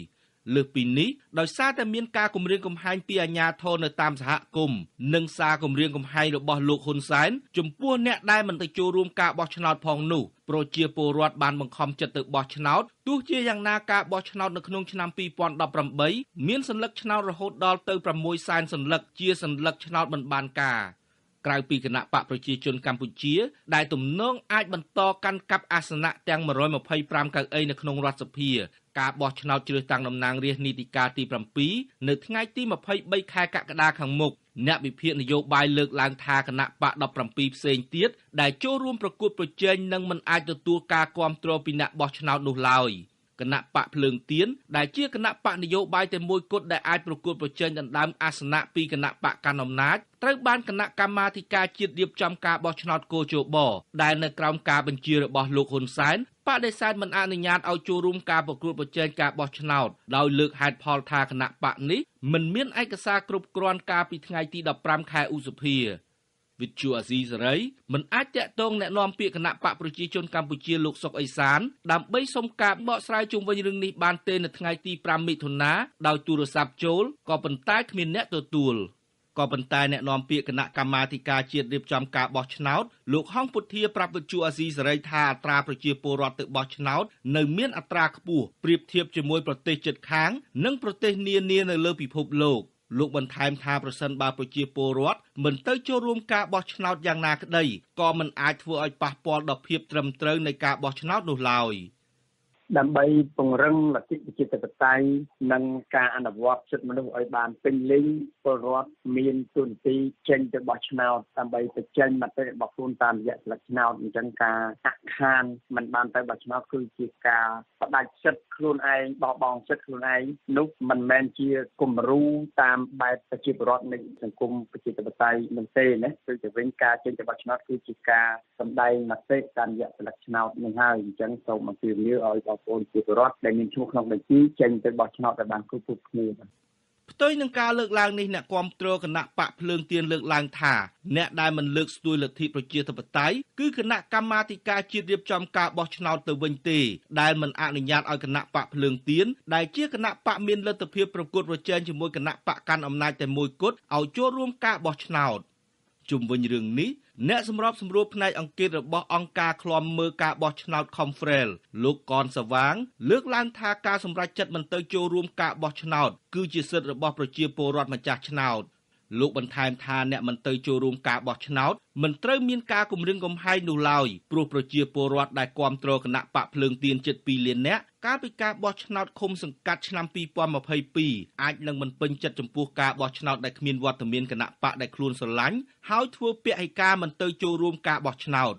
លើសពីនេះដោយសារតែមានការគម្រាមកំហែងពីអាជ្ញាធរនៅតាមសហគមន៍និងសារគម្រាមកំហែងរបស់លោកហ៊ុនសែនចំពោះអ្នកដែលមិនទៅចូលរួមការបោះឆ្នោតផងនោះប្រជាពលរដ្ឋបានបង្ខំចិត្តទៅបោះឆ្នោតទោះជាយ៉ាងណាការបោះឆ្នោតនៅក្នុងឆ្នាំ2018មានសัญลักษณ์ឆ្នោតរហូតដល់ទៅ6សែនសัญลักษณ์ជាសัญลักษณ์ឆ្នោតមិនបានការ ក្រៅពីគណៈបកប្រជាជនកម្ពុជា ដែលទំនងអាចបន្តកាន់កាប់អាសនៈទាំង125កៅអីនៅក្នុងរដ្ឋសភាការបោះឆ្នោតជ្រើសតាំងតំណាងរាស្ត្រនីតិកាលទី7នៅថ្ងៃទី23ខែកក្កដាខាងមុខអ្នកវិភាគនយោបាយលើកឡើងថាគណៈបក17ផ្សេងទៀតដែលចូលរួមប្រកួតប្រជែងនឹងមិនអាចទទួលការគាំទ្រពីអ្នកបោះឆ្នោតនោះឡើយគណៈបកភ្លើងទៀនដែលជាគណៈបកនយោបាយតែមួយគត់ដែលអាចប្រកួតប្រជែងដណ្ដើមអាសនៈពីគណៈបកកណ្ដាលអំណាចត្រូវបានគណៈកម្មាធិការជាតិរៀបចំការបោះឆ្នោតគោជបដែលនៅក្រោមការបញ្ជារបស់លោកហ៊ុនសែនបដិសេធមិនអនុញ្ញាតឲ្យចូលរួមការប្រកួតប្រជែងការបោះឆ្នោតដោយលើកហេតុផលថាគណៈបកនេះមិនមានឯកសារគ្រប់គ្រាន់កាលពីថ្ងៃទី15ខែឧសភា វិទ្យុអាស៊ីសេរីមិនអាចតាក់ទងแนะនាំពាក្យគណៈបកប្រជាជនកម្ពុជាលោកសុកអេសានដើម្បីសុំការបកស្រាយជុំវិញរឿងនេះបានទេនៅថ្ងៃទី5មិថុនាដោយទូរស័ព្ទចូលក៏ប៉ុន្តែគ្មានអ្នកទទួល។ក៏ប៉ុន្តែអ្នកនាំពាក្យគណៈកម្មាធិការជាតិរៀបចំការបោះឆ្នោតលោកហងពុធាប្រាប់វិទ្យុអាស៊ីសេរីថាអត្រាប្រជាពលរដ្ឋទៅបោះឆ្នោតនៅ មានអត្រាខ្ពស់ប្រៀបធៀបជាមួយប្រទេសជិតខាងនិងប្រទេស នានានៅលើពិភពលោក លោកបន្ថែមថាប្រសិនបើប្រជាពលរដ្ឋមិនទៅចូលរួមការបោះឆ្នោតយ៉ាងណាក្តីក៏មិនអាចធ្វើឲ្យប៉ះពាល់ដល់ភាពត្រឹមត្រូវនៃការបោះឆ្នោតនោះឡើយ។ដើម្បីពង្រឹងលទ្ធិប្រជាធិបតេយ្យនិងការអនុវត្តសិទ្ធិមនុស្សឲ្យបានពេញលេញពលរដ្ឋមានទូនទីចេញទៅបោះឆ្នោតដើម្បីបញ្ចេញមតិរបស់ខ្លួនតាមរយៈស្លឹកឆ្នោតអញ្ចឹងការអខានមិនបានទៅបោះឆ្នោតគឺជាការបដិសេធខ្លួនឯងបោះបង់ចិត្តខ្លួនឯងនោះមិនមែនជាគំរូតាមបែបប្រជាពលរដ្ឋនៃសង្គមប្រជាធិបតេយ្យមិនទេណាគឺទៅវិញការចេញបទឆ្នោតគឺជាការសម្ដែងមតិតាមរយៈស្លឹកឆ្នោតនឹងហើយអញ្ចឹងសូមអព្យាលឲ្យបងប្អូនប្រជាពលរដ្ឋដែលមានឈ្មោះក្នុងបញ្ជីចេញទៅបោះឆ្នោតឲ្យបានគ្រប់គ្រប់គ្នាបាទផ្ទុយនឹងការលើកឡើងនេះអ្នកគាំទ្រគណៈបកភ្លើងទៀនលើកឡើងថាអ្នកដែលមិនលើកស្ទួយលទ្ធិប្រជាធិបតេយ្យគឺគណៈកម្មាធិការជាតិរៀបចំការបោះឆ្នោតទៅវិញទេដែលមិនអនុញ្ញាតឲ្យគណៈបកភ្លើងទៀនដែលជាគណៈបកមានលទ្ធភាពប្រកួតប្រជែងជាមួយគណៈបកកាន់អំណាចតែមួយគត់ឲ្យចូលរួមការបោះឆ្នោតជុំវិញរឿងនេះអ្នកសម្របសម្រួលផ្នែកអង្គាតរបស់អង្គការឃ្លាំមើលការបោះឆ្នោត Confrel លោកកនសវាងលើកឡើងថាការសម្រេចចិត្តមិនទៅចូលរួមការបោះឆ្នោតគឺជាសិទ្ធិរបស់ប្រជាពលរដ្ឋម្ចាស់ឆ្នោតលោកបន្ថែមថាអ្នកមិនទៅចូលរួមការបោះឆ្នោតមិនត្រូវមានការគម្រាមកំហែងនោះឡើយព្រោះប្រជាពលរដ្ឋដែលគាំទ្រគណៈបកភ្លើងទៀនជិត2លាននាក់កាលពីការបោះឆ្នោតឃុំសង្កាត់ឆ្នាំ2022អាចនឹងមិនពេញចិត្តចំពោះការបោះឆ្នោតដែលគ្មានវត្តមានគណៈបកដែលខ្លួនស្រឡាញ់ហើយធ្វើពហិការមិនទៅចូលរួមការបោះឆ្នោត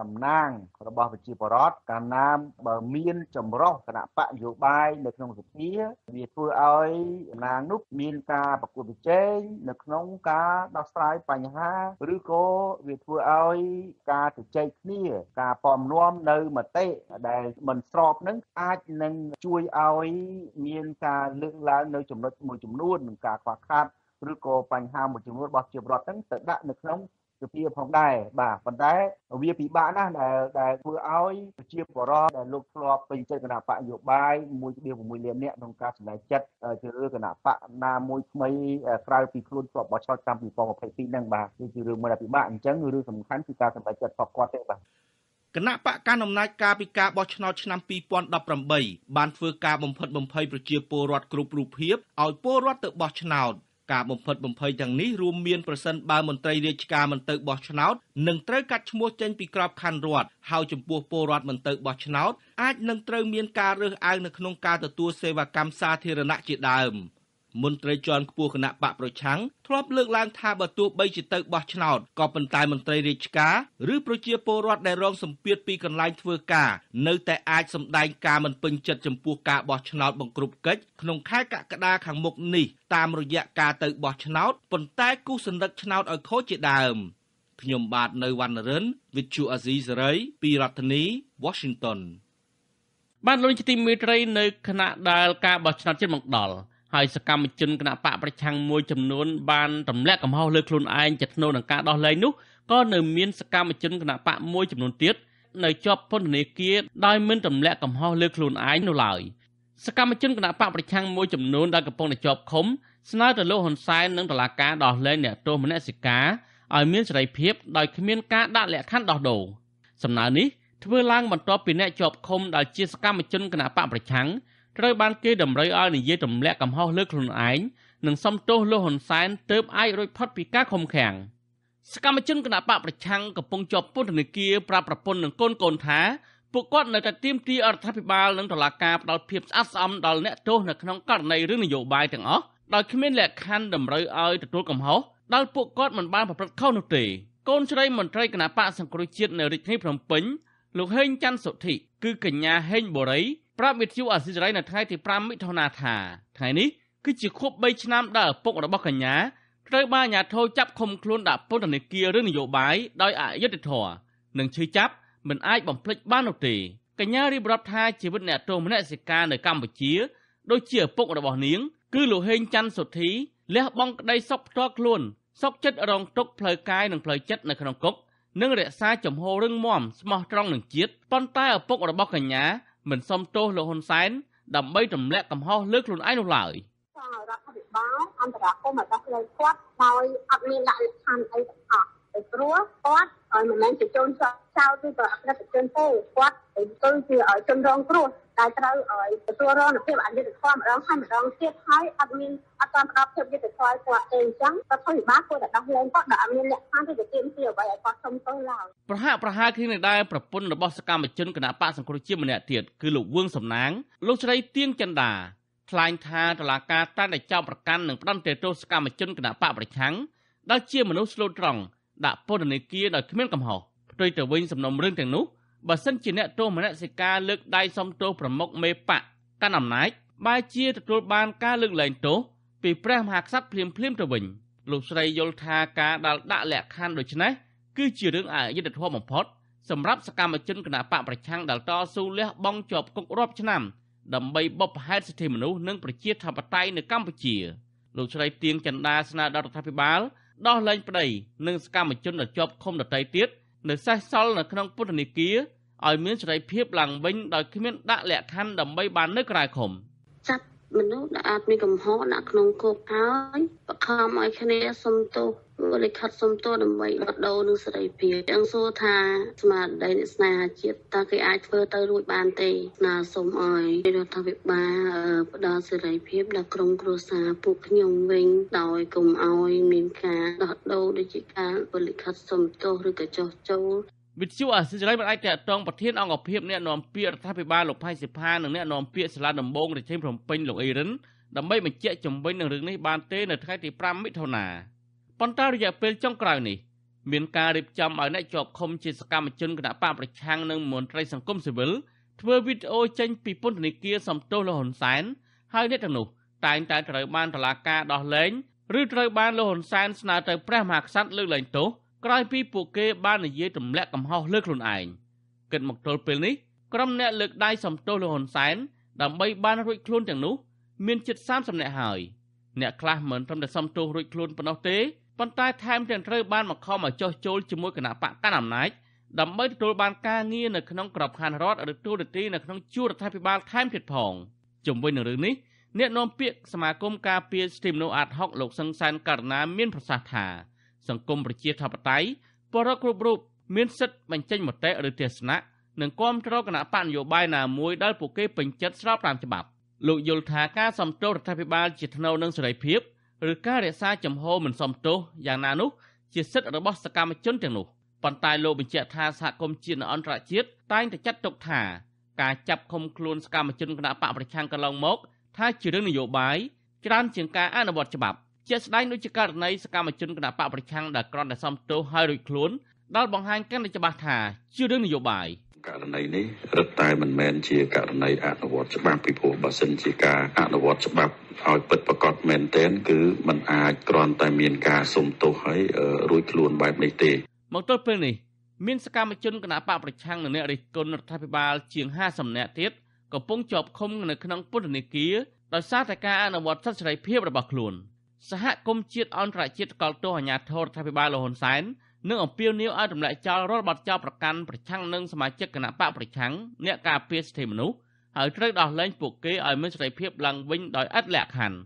តំណាងរបស់ប្រជាពលរដ្ឋកាលណាបើមានចម្រោះគណៈបកនយោបាយនៅក្នុងសភាវាធ្វើឲ្យតំណាងនោះមានការប្រកួតប្រជែងនៅក្នុងការដោះស្រាយបញ្ហាឬក៏វាធ្វើឲ្យការជជែកគ្នាការពំនាំនៅមតិដែលមិនស្របនឹងអាចនឹងជួយឲ្យមានការលើកឡើងនៅចំណុចមួយចំនួននឹងការខ្វះខាតឬក៏បញ្ហាមួយចំនួនរបស់ប្រជាពលរដ្ឋហ្នឹងទៅដាក់នៅក្នុងសភាផងដែរបាទប៉ុន្តែ វាពិបាកណាស់ដែលដែលធ្វើឲ្យប្រជាពលរដ្ឋដែលលោកធ្លាប់ពេញចិត្តគណៈបកនយោបាយ1.6លាននាក់ក្នុងការសម្រេចចិត្តជ្រើសរើសគណៈបកណាមួយថ្មីក្រៅពីខ្លួនគាត់បោះឆ្នោតឆ្នាំ2022ហ្នឹងបាទនេះគឺរឿងមួយដែលពិបាកអញ្ចឹងរឿងសំខាន់គឺការសម្រេចចិត្តរបស់គាត់ទេបាទគណៈបកកណ្ដាលអំណាចការពីការបោះឆ្នោតឆ្នាំ2018បានធ្វើការបំផិតបំភ័យប្រជាពលរដ្ឋគ្រប់រូបភាពឲ្យពលរដ្ឋទៅបោះឆ្នោតការបំផិតបំភ័យទាំងនេះរួមមានប្រសិនបើមន្ត្រីរាជការមិនទៅបោះឆ្នោតនឹងត្រូវកាត់ឈ្មោះចេញពីក្របខ័ណ្ឌរដ្ឋហើយចំពោះពលរដ្ឋមិនទៅបោះឆ្នោតអាចនឹងត្រូវមានការរើសអើងនៅក្នុងការទទួលសេវាកម្មសាធារណៈជាដើម។មន្ត្រីជាន់ខ្ពស់គណៈបកប្រឆាំងធ្លាប់លើកឡើងថាបើទោះបីជាទៅបោះឆ្នោតក៏ប៉ុន្តែមន្ត្រីរាជការឬប្រជាពលរដ្ឋដែលរងសម្ពាធពីកន្លែងធ្វើការនៅតែអាចសម្ដែងការមិនពេញចិត្តចំពោះការបោះឆ្នោតបង្ក្រប់កិច្ចក្នុងខែកក្កដាខាងមុខនេះតាមរយៈការទៅបោះឆ្នោតប៉ុន្តែគូសន្លឹកឆ្នោតឲ្យខូចជាដើមខ្ញុំបាទនៅវណ្ណរិន With you Azizi Saray ពីរដ្ឋធានី Washington បានលោកជាទីមេត្រីនៅគណៈដែលការបោះឆ្នោតជិតមកដល់ហើយសកម្មជនគណបកប្រឆាំងមួយចំនួនបានទម្លាក់កំហុសលើខ្លួនឯងជាថ្នូរនឹងការដោះលែងនោះក៏នៅមានសកម្មជនគណបកមួយចំនួនទៀតនៅជាប់ពន្ធនាគារដោយមិនទម្លាក់កំហុសលើខ្លួនឯងនោះឡើយសកម្មជនគណបកប្រឆាំងមួយចំនួនដែលកំពុងតែជាប់ឃុំស្នើទៅលោកហ៊ុនសែននិងតុលាការដោះលែងអ្នកទោសមនសិការឲ្យមានសេរីភាពដោយគ្មានការដាក់លក្ខខណ្ឌដោះដូរសំណើនេះធ្វើឡើងបន្ទាប់ពីអ្នកជាប់ឃុំដែលជាសកម្មជនគណបកប្រឆាំងត្រូវបានគេតម្រូវឲ្យនិយាយទម្លាក់កំហុសលើខ្លួនឯងនិងសំទោសលោកហ៊ុនសែនទើបអាចរួចផុតពីការខំខាំងសកម្មជនគណបកប្រឆាំងកំពុងជាប់ពន្ធនាគារប្រាប់ប្រពន្ធនិងកូនកូនថាពួកគាត់នៅតែទាមទារអរដ្ឋាភិបាលនិងតុលាការផ្តល់ភាពស្អាតស្អំដល់អ្នកទោសនៅក្នុងករណីរឿងនយោបាយទាំងអស់ដោយគ្មានលក្ខខណ្ឌតម្រូវឲ្យទទួលកំហុសដល់ពួកគាត់មិនបានប្រព្រឹត្តខុសនោះទេកូនស្រីមន្ត្រីគណបកសង្គ្រោះជាតិនៅរាជធានីភ្នំពេញលោកហេងច័ន្ទសុធីគឺកញ្ញាហេងបូរីប្រាប់មិទ្ធុអសិរ័យនៅថ្ងៃទី5មិថុនាថាថ្ងៃនេះ គឺជាខួប3ឆ្នាំដែលឪពុករបស់កញ្ញាត្រូវបានអាជ្ញាធរចាប់ឃុំខ្លួនដាក់ពន្ធនាគាររឿងនយោបាយដោយអយុត្តិធម៌និងឈឺចាប់មិនអាចបំភ្លេចបាននោះទេកញ្ញារៀបរាប់ថាជីវិតអ្នកទោសមនសិការនៅកម្ពុជាដូចជាឪពុករបស់នាង គឺលោកហេងច័ន្ទសុធីលះបង់ក្តីសុខផ្ទាល់ខ្លួនសុខចិត្តរងទុក្ខផ្លូវកាយនិងផ្លូវចិត្តនៅក្នុងគុកនិងរក្សាចំហររឹងមាំស្មោះត្រង់នឹងជាតិប៉ុន្តែឪពុករបស់កញ្ញាមិនសមទោសលោកហ៊ុនសែនដើម្បីទម្លាក់កំហុសលើខ្លួនឯងនោះឡើយរដ្ឋាភិបាលអន្តរាគមន៍មកដោះស្រាយគាត់ដោយអត់មានលក្ខខណ្ឌអីទាំងអស់ពីព្រោះគាត់ឲ្យមិនមែនជាជនចោលឬក៏អក្រិតជនទេគាត់គឺជាឲ្យជនរងគ្រោះដែលត្រូវឲ្យទទួលរងភាពអយុត្តិធម៌ម្ដងហើយម្ដងទៀតហើយអត់មានអត់តាមផ្ដល់ភាពយុត្តិធម៌គាត់ទេអញ្ចឹងរដ្ឋាភិបាលគួរតែដោះលែងគាត់ដោយអត់មានលក្ខខណ្ឌឬទាមទារអ្វីឲ្យគាត់សុំទោសឡើយប្រហាក់ប្រហែលគ្នានេះដែរប្រពន្ធរបស់សកម្មជនគណៈបកសង្គ្រោះជាតិម្នាក់ទៀតគឺលោកវឿងសំណាង លោកស្រីទៀងចិនដាថ្លែងថាតឡាការតាមតែចោទប្រកាន់និងផ្ដន្ទាទោសសកម្មជនគណៈបកប្រឆាំងដែលជាមនុស្សស្លូតត្រង់ដាក់ពន្ធនាគារដោយគ្មានកំហុសផ្ទុយទៅវិញសំណុំរឿងទាំងនោះបើសិនជាអ្នកទោសមនសិការលើកដៃសុំទោសប្រមុខមេបកកាន់អំណាចបែជាទទួលបានការលើកលែងទោសពីព្រះមហាក្សត្រភ្លាមភ្លាមទៅវិញលោកស្រីយល់ថាការដាល់ដាក់លក្ខខណ្ឌដូចនេះគឺជារឿងអយុត្តិធម៌បំផុតសម្រាប់សកម្មជនគណបកប្រឆាំងដែលតស៊ូលះបង់ជាប់គុករាប់ឆ្នាំដើម្បីបុព្វហេតុសិទ្ធិមនុស្សនិងប្រជាធិបតេយ្យនៅកម្ពុជាលោកស្រីទៀងចន្ទាស្នើដល់រដ្ឋាភិបាលដោះលែងប្តី និងសកម្មជនដែលជាប់ឃុំដទៃទៀតនៅសេសសល់នៅក្នុងពន្ធនាគារឲ្យមានសេរីភាពឡើងវិញដោយគ្មានដាក់លក្ខខណ្ឌដើម្បីបាននៅក្រៅឃុំចាប់មនុស្សដែលអាចមានកំហុសដាក់ក្នុងគុកហើយបខំឲ្យគ្នាសុំទោសលិខិតសុំទោសដើម្បីបដូរនឹងសេរីភាពចឹងសួរថាស្មារតីអ្នកស្នេហាជាតិតើគេអាចធ្វើទៅរួចបានទេស្នើសុំឲ្យរដ្ឋាភិបាលផ្ដល់សេរីភាពដល់ក្រុមគ្រួសារពួកខ្ញុំវិញដោយកុំឲ្យមានការដោះដូរដូចជាការបលិខិតសុំទោសឬក៏ចោះចូលវិទ្យុអសិរ័យមិនអាចតតងប្រធានអង្គភិបអ្នកនាំពាក្យរដ្ឋាភិបាលលោកផៃសិផានិងអ្នកនាំពាក្យសាលាដំបងរាជធានីភ្នំពេញលោកអេរិនដើម្បីបញ្ជាក់ជំវិញនឹងរឿងនេះបានទេនៅថ្ងៃទី5មិថុនាប៉ុន្តែរយៈពេលចុងក្រោយនេះមានការរៀបចំឲ្យអ្នកជាប់ឃុំជាសកម្មជនគណបកប្រឆាំងនិងមន្ត្រីសង្គមស៊ីវិលធ្វើវីដេអូចេញពីពន្ធនាគារសំទោសលោកហ៊ុនសែនហើយអ្នកទាំងនោះតែងតែត្រូវបានតុលាការដោះលែងឬត្រូវបានលោកហ៊ុនសែនស្នើទៅព្រះមហាក្សត្រលើកលែងទោសក្រោយពីពួកគេបាននិយាយទម្លាក់កំហុសលើខ្លួនឯងគិតមកទល់ពេលនេះក្រុមអ្នកលើកដៃសំទោសលោកហ៊ុនសែនដើម្បីបានរួចខ្លួនទាំងនោះ មានជិត30នាក់ហើយអ្នកខ្លះមិនត្រឹមតែសំទោសរួចខ្លួនប៉ុណ្ណោះទេប៉ុន្តែថែមទាំងត្រូវបានមកខំឲ្យចោះចូលជាមួយគណៈបកកណ្ដាលអំណាចដើម្បីទទួលបានការងារនៅក្នុងក្របខ័ណ្ឌរដ្ឋឬទូរទីនៅក្នុងជួររដ្ឋាភិបាលថែមទៀតផងជំវិញនឹងរឿងនេះអ្នកនាំពាក្យសមាគមការពារសិទ្ធិមនុស្សអាត់ហុកលោកសឹងសានករណាមានប្រសាសន៍ថាសង្គមប្រជាធិបតេយ្យពលរដ្ឋគ្រប់រូបមានសិទ្ធិបញ្ចេញមតិឬទស្សនៈនិងគាំទ្រគណៈបកនយោបាយណាមួយដែលពួកគេពេញចិត្តស្របតាមច្បាប់លោកយល់ថាការសំទោសរដ្ឋាភិបាលជាថ្នូវនឹងសេរីភាពឬការរក្សាចំហមិនសំទោសយ៉ាងណានោះជាសិទ្ធិរបស់សកម្មជនទាំងនោះប៉ុន្តែលោកបញ្ជាក់ថាសហគមន៍ជាតិនិងអន្តរជាតិតែងតែចាត់ទុកថាការចាប់ឃុំខ្លួនសកម្មជនគណៈបកប្រឆាំងកន្លងមក ថាជារឿងនយោបាយច្រើនជាងការអនុវត្តច្បាប់ជាស្ដែងដូចជាករណីសកម្មជនគណបកប្រឆាំងដែលក្រន់តែសំទោសហើយរួចខ្លួនដល់បង្ហាញកាន់តែច្បាស់ថា ជារឿងនយោបាយករណីនេះរឹតតែមិនមែនជាករណីអនុវត្តច្បាប់ពីព្រោះបើសិនជាការអនុវត្តច្បាប់ឲ្យពិតប្រកបមែនទែនគឺมันអាចគ្រាន់តែមានការសុំទោសហើយរួចខ្លួនបែបនេះទេមកទល់ពេលនេះមានសកម្មជនគណបកប្រឆាំងនិងអ្នករិះគន់រដ្ឋាភិបាលជាង50នាក់ទៀតកំពុងជាប់ឃុំនៅក្នុងពន្ធនាគារដោយសារតែការអនុវត្តសិទ្ធិសេរីភាពរបស់ខ្លួន។សហគមន៍ជាតិអន្តរជាតិកល់ទោសអាញាធររដ្ឋាភិបាលលហ៊ុនសែននឹងអំពាវនាវឲ្យទម្លាក់ចោលរាល់បទចោទប្រកាន់ប្រឆាំងនឹងសមាជិកគណៈបកប្រឆាំងអ្នកការពារសិទ្ធិមនុស្សហើយត្រូវដោះលែងពួកគេឲ្យមានសេរីភាពឡើងវិញដោយឥតលក្ខខណ្ឌ។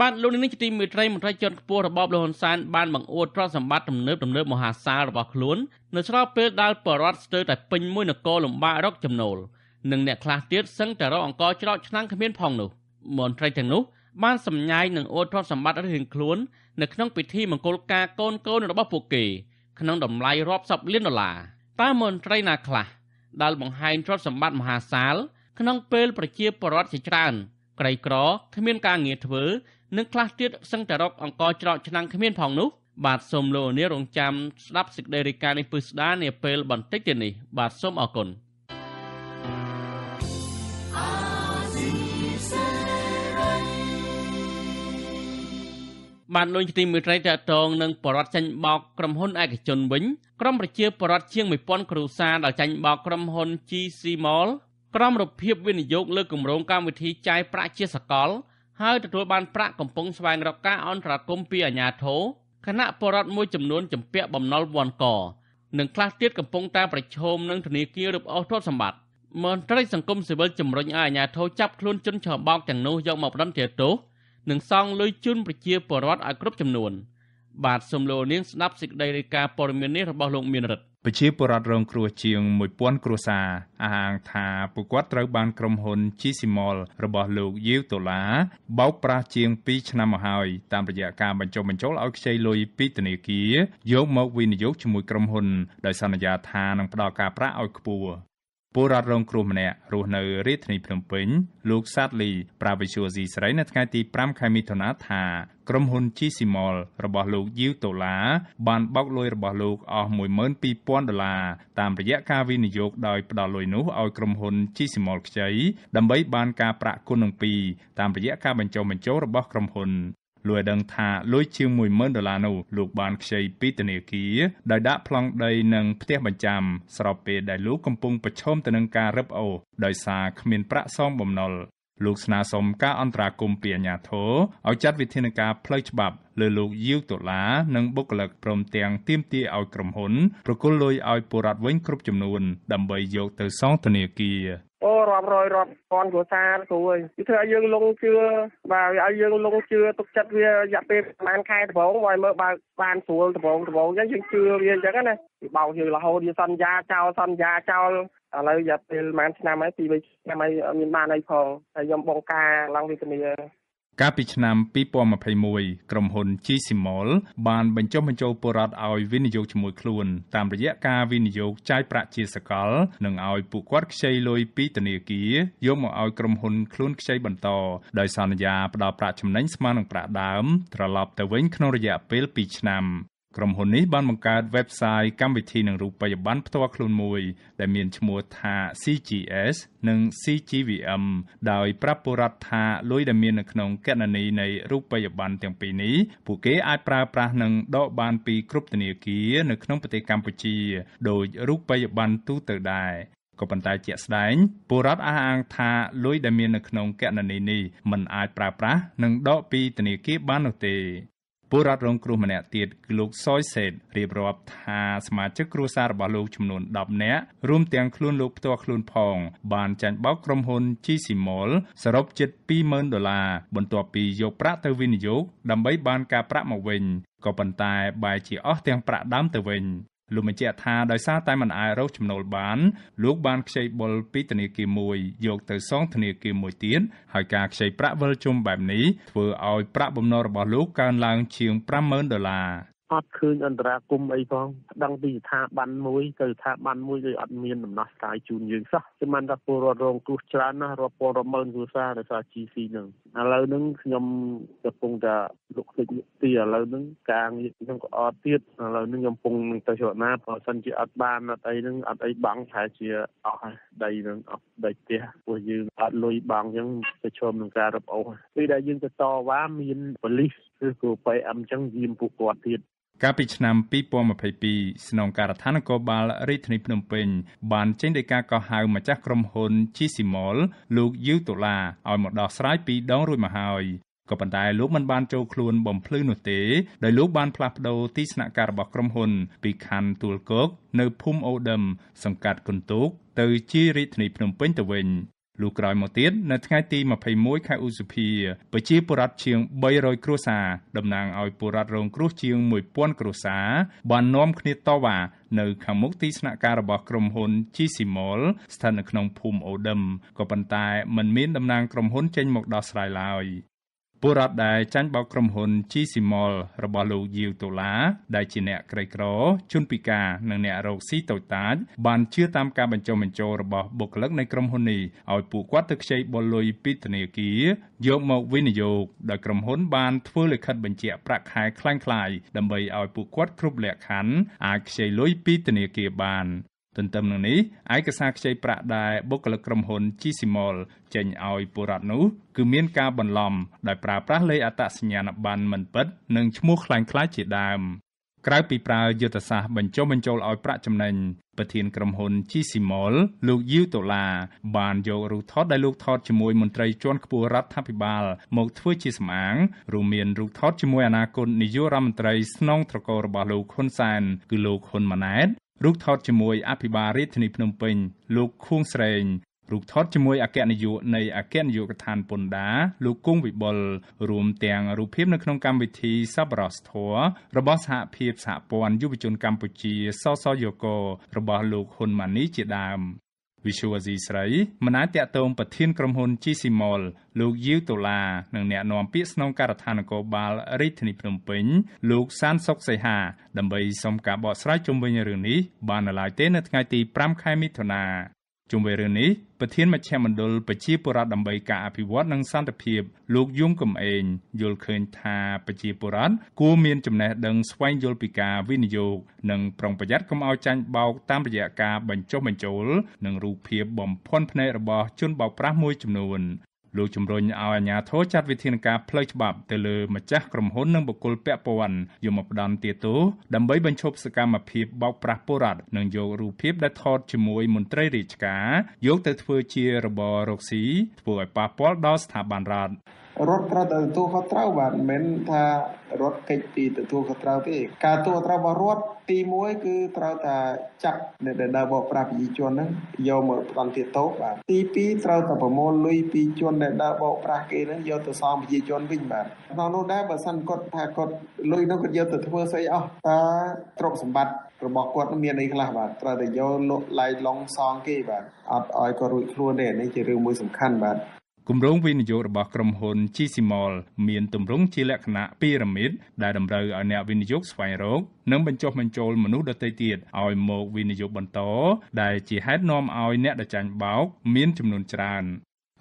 បាទលោកនេះជាទីមេត្រីមន្ត្រីជាន់ខ្ពស់របបលហ៊ុនសែនបានបង្អួតទ្រព្យសម្បត្តិទំនើបទំនើបមហាសាលរបស់ខ្លួននៅស្របពេលដែលបរដ្ឋស្ទើរតែពេញមួយនគរលំបាករកចំណូលនិងអ្នកខ្លះទៀតសឹងតែរកអង្គច្រកឆ្នាំងគ្មានផងនោះមន្ត្រីទាំងនោះបានសម្ញែងនឹងអួតទ្រព្យសម្បត្តិរៀងខ្លួននៅក្នុងពិធីមង្គលការកូនកូនរបស់ពួកគេក្នុងតម្លៃរាប់សិបលានដុល្លារតើមន្ត្រីណាខ្លះដែលបង្ហាញទ្រព្យសម្បត្តិមហាសាល ក្នុងពេល ប្រជាពលរដ្ឋជាច្រើន ក្រីក្រគ្មានការងារធ្វើនិងខ្លះទៀតសឹងតែរកអង្គច្រកឆ្នាំងគ្មានផងនោះ បាទសូមលោកនាងរងចាំស្ដាប់សេចក្តីរាយការណ៍នេះពិស្ដានាពេលបន្តិចទៀតនេះបាទសូមអរគុណបានលុញទីមួយត្រីតតងនឹងបរដ្ឋចាញ់បោកក្រុមហ៊ុនឯកជនវិញក្រុមប្រជាបរដ្ឋជាង1000គ្រួសារដល់ចាញ់បោកក្រុមហ៊ុន GC Mall ក្រុមរបៀបវិនិយោគលើគម្រោងកម្មវិធីចាយប្រាក់ជាសកលហើយទទួលបានប្រាក់កំពុងស្វែងរកការអន្តរាគមពីអាជ្ញាធរគណៈបរដ្ឋមួយចំនួនចម្ពាក់បំណុលវាន់កនិងខ្លះទៀតកំពុងតែប្រឈមនឹងធនាគាររឹបអូសទ្រព្យសម្បត្តិមន្ត្រីសង្គមស៊ីវិលជំរុញឲ្យអាជ្ញាធរចាប់ខ្លួនជនឆបោកទាំងនោះយកមកបណ្ដឹងទោសនិងសងលុយជូនប្រជាពលរដ្ឋឲ្យគ្រប់ចំនួនបាទសូមលោកនាងស្ដាប់សេចក្តីរាយការណ៍ព័ត៌មាននេះរបស់លោកមានរិទ្ធប្រជាពលរដ្ឋរងគ្រោះជាង1000គ្រួសារអះអាងថាពួកគាត់ត្រូវ បានក្រុមហ៊ុន Gsimol របស់លោកយាវដុល្លារបោកប្រាស់ជាង2ឆ្នាំមកហើយតាមរយៈការបញ្ចុះបញ្ចូលឲ្យខ្ចីលុយពីធនាគារយកមកវិនិយោគជាមួយក្រុមហ៊ុនដោយសន្យា ថានឹងផ្ដល់ការប្រាក់ឲ្យខ្ពស់ពលរដ្ឋរងគ្រោះម្នាក់រស់នៅរាជធានីភ្នំពេញលោកសាតលីប្រាវិសុយស៊ីស្រីនៅថ្ងៃទី5ខែមិថុនាថាក្រុមហ៊ុន Gcmall របស់លោកយូដុល្លារបានបោកលុយរបស់លោកអស់12,000ដុល្លារតាមរយៈការវិនិយោគដោយផ្ដល់លុយនោះឲ្យក្រុមហ៊ុន Gcmall ខ្ចីដើម្បីបានការប្រាក់គុណនឹង2តាមរយៈការបញ្ចុះបញ្ចូលរបស់ក្រុមហ៊ុនលោកឲ្យដឹងថាលុយជាង10000ដុល្លារនោះលោកបានខ្ចីពីធនាគារដោយដាក់ប្លង់ដីនិងផ្ទះបញ្ចាំស្របពេលដែលលោកកំពុងប្រឈមទៅនឹងការរឹបអូរដោយសារគ្មានប្រាក់សងបំណុលលោកស្នើសុំការអន្តរាគមន៍ពីអាជ្ញាធរឲ្យចាត់វិធានការផ្លូវច្បាប់លើលោកយាវតុលានិងបុគ្គលិកព្រមទាំងទាមទារឲ្យក្រុមហ៊ុនប្រគល់លុយឲ្យពលរដ្ឋវិញគ្រប់ចំនួនដើម្បីយកទៅសងធនាគារអូរាប់រយរាប់ពាន់គ្រួសារគ្រូអើយវាធ្វើឲ្យយើងលងជឿបាទវាឲ្យយើងលងជឿទុកចិត្តវារយៈពេលប្រហែលខែដំបូងឲ្យមើលបើបានស្រួលដំបូងដំបូងអញ្ចឹងយើងជឿវាអញ្ចឹងណាវាបោកយើងរហូតយើងសន្យាចោលសន្យាចោលឥឡូវរយៈពេលប្រហែលឆ្នាំហើយពីរបីឆ្នាំហើយអត់មានបានអីផងហើយខ្ញុំបងការឡើងវិធានាកាលពីឆ្នាំ2021ក្រុមហ៊ុន Gsimol បានបញ្ចុះបញ្ចូលពលរដ្ឋឲ្យវិនិយោគជាមួយខ្លួនតាមរយៈការវិនិយោគចាយប្រាក់ជាសកលនិងឲ្យពួកគាត់ខ្ចីលុយពីធនាគារយកមកឲ្យក្រុមហ៊ុនខ្លួនខ្ចីបន្តដោយសន្យាផ្ដល់ប្រាក់ចំណេញស្មើនឹងប្រាក់ដើមត្រឡប់ទៅវិញក្នុងរយៈពេល2ឆ្នាំក្រុមហ៊ុននេះបានបង្កើត website កម្មវិធីនិងរូបិយប័ណ្ណផ្ទាល់ខ្លួនមួយដែលមានឈ្មោះថា CGS និង CGVM ដោយប្រាប់ពលរដ្ឋថាលុយដែលមាននៅក្នុងគណនីនៃរូបិយប័ណ្ណទាំងពីរនេះពួកគេអាចប្រើប្រាស់និងដកបានពីគ្រប់ធនាគារនៅក្នុងប្រទេសកម្ពុជាដោយរូបិយប័ណ្ណទូទៅដែរក៏ប៉ុន្តែជាក់ស្ដែងពលរដ្ឋអះអាងថាលុយដែលមាននៅក្នុងគណនីនេះមិនអាចប្រើប្រាស់និងដកពីធនាគារបាននោះទេពលរដ្ឋរងគ្រោះម្នាក់ទៀតគឺលោកសយសេតរៀបរាប់ថាសមាជិកគ្រួសាររបស់លោកចំនួន10នាក់រួមទាំងខ្លួនលោកផ្ទាល់ខ្លួនផងបានចាញ់បោកក្រុមហ៊ុន GCMall សរុបជិត20,000ដុល្លារបន្ទាប់ពីយកប្រាក់ទៅវិនិយោគដើម្បីបានការប្រាក់មកវិញក៏ប៉ុន្តែបែរជាអស់ទាំងប្រាក់ដើមទៅវិញលោកបញ្ជាក់ថាដោយសារតែមិនអាចរកចំណូលបានលោកបានខ្ចីបុលពីធនាគារមួយយកទៅសងធនាគារមួយទៀតហើយការខ្ចីប្រាក់វិលជុំបែបនេះធ្វើឲ្យប្រាក់បំណុលរបស់លោកកើនឡើងជាង50,000ដុល្លារអត់ឃើញអន្តរាគមអីផងដឹងពីស្ថាប័នមួយទៅស្ថាប័នមួយគឺអត់មានដំណោះស្រាយជូនយើងសោះគឺមិនថាពលរដ្ឋរងគ្រោះច្រើនណាស់រាប់ពាន់រាប់ម៉ឺនគ្រួសារដោយសារ GC ហ្នឹងឥឡូវហ្នឹងខ្ញុំកំពុងតែលុកទឹកទីឥឡូវហ្នឹងការងារខ្ញុំក៏អត់ទៀតឥឡូវហ្នឹងខ្ញុំកំពុងនឹងទៅជួបណាបើសិនជាអត់បានអត់អីហ្នឹងអត់អីបង់ប្រហែលជាអស់ដីហ្នឹងអស់ដីផ្ទះពួកយើងអត់លុយបង់អញ្ចឹងប្រឈមនឹងការរឹបអូសពេលដែលយើងទៅតវ៉ាមានប៉ូលីសឬក៏ប៉ៃអឹមអញ្ចឹងយាមពួកគាត់ទៀតកាលពីឆ្នាំ2022ស្នងការដ្ឋាននគរបាលរាជធានីភ្នំពេញ បានចេញដីកាកោះហៅម្ចាស់ក្រុមហ៊ុន Gsimol លោកយូតូឡាឲ្យមកដោះស្រាយពីដងរួចមកហើយក៏ប៉ុន្តែលោកមិនបានចូលខ្លួនបំភ្លឺនោះទេដោយលោកបានផ្លាស់ប្ដូរទីស្នាក់ការរបស់ក្រុមហ៊ុន ពីខណ្ឌទួលគោកនៅភូមិអូដឹមសង្កាត់គុនទូកទៅជារាជធានីភ្នំពេញទៅវិញលុះក្រោយមកទៀតនៅថ្ងៃទី21ខែឧសភាប្រជាពលរដ្ឋជាង300គ្រួសារតំណាងឲ្យពលរដ្ឋរង គ្រោះជាង1000គ្រួសារបាននាំគ្នាតវ៉ានៅខាងមុខទីស្នាក់ការរបស់ក្រុមហ៊ុន Gsimol ស្ថិតនៅក្នុងភូមិអូដឹមក៏ប៉ុន្តែមិនមានតំណាងក្រុមហ៊ុន ចេញមកដោះស្រាយឡើយពលរដ្ឋដែលចាញ់បោកក្រុមហ៊ុន G Simol របស់លោកយាវដុល្លារដែលជាអ្នកក្រីក្រ ជនពិការនិងអ្នករោគស៊ីតូចតាចបានជឿតាមការបញ្ចុះបញ្ចូលរបស់បុគ្គលិកនៃក្រុមហ៊ុននេះឲ្យពួកគាត់ទៅខ្ចីបុលុយពីធនាគារយកមកវិនិយោគដោយក្រុមហ៊ុនបាន ធ្វើលិខិតបញ្ជាក់ប្រាក់ខែคล้ายៗដើម្បីឲ្យពួកគាត់គ្រប់លក្ខខណ្ឌអាចខ្ចីលុយពីធនាគារបានទន្ទឹមនឹងនេះឯកសារខ្ចីប្រាក់ដែលបុគ្គលិកក្រុមហ៊ុន Gsimol ចេញឲ្យពលរដ្ឋនោះគឺមានការបន្លំដោយប្រើប្រាស់លេខអត្តសញ្ញាណប័ណ្ណមិនពិតនិងឈ្មោះคล้ายៗជាដើមក្រៅពីប្រើយុទ្ធសាស្ត្របញ្ចុះបញ្ចូលឲ្យប្រាក់ចំណេញប្រធានក្រុមហ៊ុន Gsimol លោកយូតូឡាបានយករូបថតដែលលោកថតជាមួយមន្ត្រីជាន់ខ្ពស់រដ្ឋាភិបាលមកធ្វើជាសម្អាងរួមមានរូបថតជាមួយអាណាគតនាយករដ្ឋមន្ត្រីស្នងត្រកូលរបស់លោកហ៊ុនសែនគឺលោកហ៊ុនម៉ាណែតរូបថតជាមួយអភិបាលរាជធានីភ្នំពេញលោកខួងស្រេងរូបថតជាមួយអគ្គនាយកនៃអគ្គនាយកដ្ឋានពន្ធដាលោកគង់វិបុលរួមទាំងរូបភាពនៅក្នុងកម្មវិធីសប្បុរសធម៌របស់សហភាពសហព័ន្ធយុវជនកម្ពុជាសសយករបស់លោកហ៊ុនម៉ាណីជាដើមវិសុវអាស៊ីស្រីមិនអាចតាក់ទងប្រធានក្រុមហ៊ុន Gcmall លោកយាវតូឡានិងអ្នកណែនាំពាក្យស្នងការដ្ឋាននគរបាលរាជធានីភ្នំពេញលោកសានសុកសីហាដើម្បីសុំការបកស្រាយជុំវិញរឿងនេះបាននៅឡើយទេ នៅថ្ងៃទី5ខែមិថុនាជុំវិញរឿងនេះប្រធានមជ្ឈមណ្ឌលប្រជាពលរដ្ឋដើម្បីការអភិវឌ្ឍនិងសន្តិភាពលោកយងកំឯងយល់ឃើញថាប្រជាពលរដ្ឋគួរមានចំណេះដឹងស្វែងយល់ពីការវិនិយោគនិងប្រុងប្រយ័ត្នកុំឲ្យចាញ់បោកតាមរយៈការបញ្ចុះបញ្ចូលនិងរូបភាពបំភាន់ភ្នែករបស់ជនបោកប្រាស់មួយចំនួនលោកជំរុញឲ្យអាជ្ញាធរចាត់វិធានការផ្លូវច្បាប់ទៅលើម្ចាស់ក្រុមហ៊ុននិងបុគ្គលពាក់ព័ន្ធយកមកផ្ដន់ទាទោដើម្បីបញ្ឈប់សកម្មភាពបោកប្រាស់ពលរដ្ឋនិងយករូបភាពដែលថតជាមួយមន្ត្រីរាជការ យកទៅធ្វើជារបររកស៊ីធ្វើឲ្យប៉ះពាល់ដល់ស្ថាប័នរដ្ឋរត់ត្រូវតែទទួលខុសត្រូវបាទមិនមែនថារត់គេចពីទទួលខុសត្រូវទេ ការទទួលត្រូវរបស់រដ្ឋទី1គឺត្រូវតែចាប់អ្នកដែលដើរបោកប្រាស់ប្រជាជនហ្នឹងយកមកផ្ដន់ទាតោកបាទទី2ត្រូវតែប្រមូលលុយពីជនដែលដើរបោកប្រាស់គេហ្នឹងយកទៅសងប្រជាជនវិញបាទក្នុងនោះដែរបើសិនគាត់ថាគាត់លុយហ្នឹងគាត់យកទៅធ្វើស្អីអស់តើទ្រព្យសម្បត្តិរបស់គាត់មានអីខ្លះបាទត្រូវតែយកលុយឡៃឡុងសងគេបាទអត់ឲ្យគាត់រួចខ្លួនទេនេះជារឿងមួយសំខាន់បាទគម្រោងវិនិយោគរបស់ក្រុមហ៊ុន Gsimol មានទម្រង់ជាលក្ខណៈពីរ៉ាមីតដែលតម្រូវឲ្យអ្នកវិនិយោគស្វែងរក និងបញ្ចុះបញ្ចូលមនុស្សដទៃទៀតឲ្យមកវិនិយោគបន្តដែលជាហេតុនាំឲ្យអ្នកដចាញ់បោកមានចំនួនច្រើន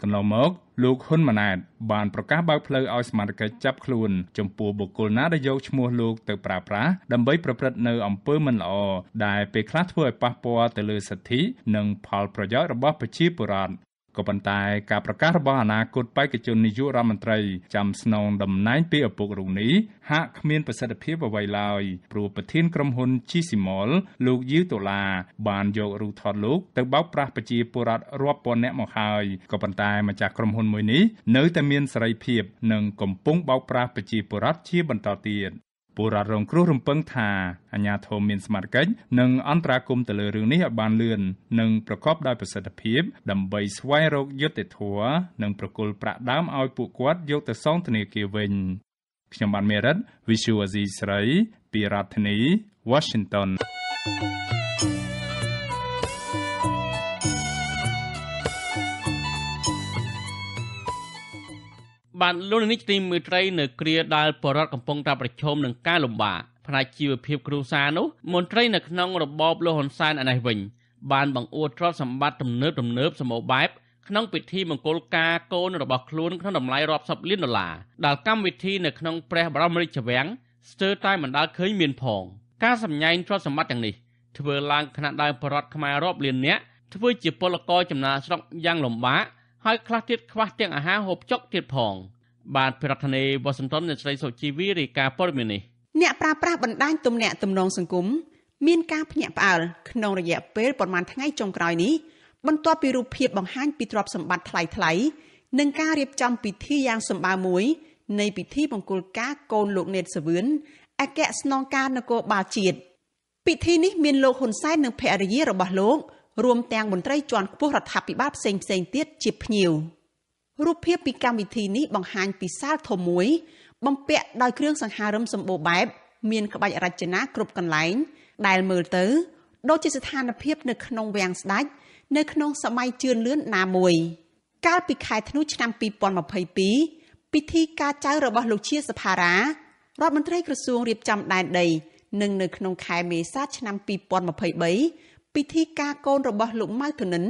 កន្លងមក លោកហ៊ុនម៉ាណែតបានប្រកាសបើកផ្លូវឲ្យសមាជិកចាប់ខ្លួនចំពោះបុគ្គលណាដែលយកឈ្មោះលោកទៅប្រើប្រាស់ដើម្បីប្រព្រឹត្តនៅអំពើមិនល្អដែលពេលខ្លះធ្វើឲ្យប៉ះពាល់ទៅលើសិទ្ធិនិងផលប្រយោជន៍របស់ប្រជាពលរដ្ឋក៏ប៉ុន្តែការប្រកាសរបស់អាណាគតបេក្ខជននាយករដ្ឋមន្ត្រីចាំស្នងតំណែងពីឪពុករូបនេះហាក់គ្មានប្រសិទ្ធភាពអ្វីឡើយព្រោះប្រធានក្រុមហ៊ុន Gsimol លោកយូដូឡាបានយករូបថតលោក ទៅបោកប្រាស់ប្រជាពលរដ្ឋរាប់ពាន់នាក់មកហើយក៏ប៉ុន្តែម្ចាស់ក្រុមហ៊ុនមួយនេះនៅតែមានសេរីភាពនិងកំពុងបោកប្រាស់ប្រជាពលរដ្ឋជា បន្តទៀតពលរដ្ឋរងគ្រោះរំពឹងថាអាជ្ញាធរមានសមត្ថកិច្ចនិងអន្តរាគមន៍ទៅលើរឿងនេះឲ្យបានលឿននិងប្រកបដោយប្រសិទ្ធភាព ដើម្បីស្វែងរកយុត្តិធម៌និងប្រគល់ប្រាក់ដើមឲ្យ ពួកគាត់យកទៅសងធនាគារវិញខ្ញុំបានមេរិត Visual Asia ស្រីពីរដ្ឋធានី Washington thank you បាទលោកនេះទីមេត្រីនៅគ្រាដែលបរដ្ឋកំពុងតែប្រឈមនឹងការលំបាកផ្នែកជីវភាពគ្រួសារនោះមន្ត្រីនៅក្នុងរបបលោកហ៊ុនសែនអានេះវិញ បានបង្អួតទ្រព្យសម្បត្តិទំនើបទំនើបសម្បូរបែបក្នុងពិធីមង្គលការកូនរបស់ខ្លួនក្នុងតម្លៃរាប់សិបលានដុល្លារដែលកម្មវិធីនៅក្នុងព្រះបរមរាជវាំងស្ទើរតែមិនដាល់ឃើញមានផងការសម្ញែងទ្រព្យសម្បត្តិទាំងនេះធ្វើឡើងគណៈដើមបរដ្ឋខ្មែររាប់លាននាក់ធ្វើជាពលករចំណាស្រុកយ៉ាងលំបាកហើយខ្លះទៀតខ្វះទាំងអាហារហូបចុកទៀតផង បាទប្រធានាធិបតីវ៉ាស៊ីនតោនអ្នកស្រីសុជីវីរាយការណ៍ព័ត៌មាននេះអ្នកប្រាស្រ័យបណ្ដាញទំនាក់ទំនងសង្គមមានការភ្ញាក់ផ្អើលក្នុងរយៈពេលប្រហែលថ្ងៃចុងក្រោយនេះបន្ទាប់ពីរូបភាពបង្ហាញ ពីទ្រព្យសម្បត្តិថ្លៃថ្លៃនិងការរៀបចំពិធីយ៉ាងសម្បើមួយ នៃ ពិធីមង្គលការកូនលោកនេតសវឿនអគ្គស្នងការនគរបាលជាតិពិធីនេះមានលោកហ៊ុនសែននិងភរិយារបស់លោករួមទាំងមន្ត្រីជាន់ខ្ពស់រដ្ឋាភិបាលផ្សេងផ្សេងទៀតជាភ្ញៀវរូបភាពពីកម្មវិធីនេះបង្ហាញពីសាលធំមួយ បំពាក់ដោយគ្រឿងសង្ហារឹមសម្បូរបែបមានក្បាច់រចនាគ្រប់កន្លែង ដែលមើលទៅ ដូចជាស្ថានភាព នៅ ក្នុងវាំងស្ដាច់នៅក្នុងសម័យជឿនលឿនណាមួយ កាលពីខែធ្នូឆ្នាំ2022ពិធីការចៅរបស់ លោកជាសភារារដ្ឋមន្ត្រីក្រសួងរៀបចំដែនដីនឹងនៅក្នុងខែមេសាឆ្នាំ2023ពិធីការកូនរបស់លោកម៉ៅធនិន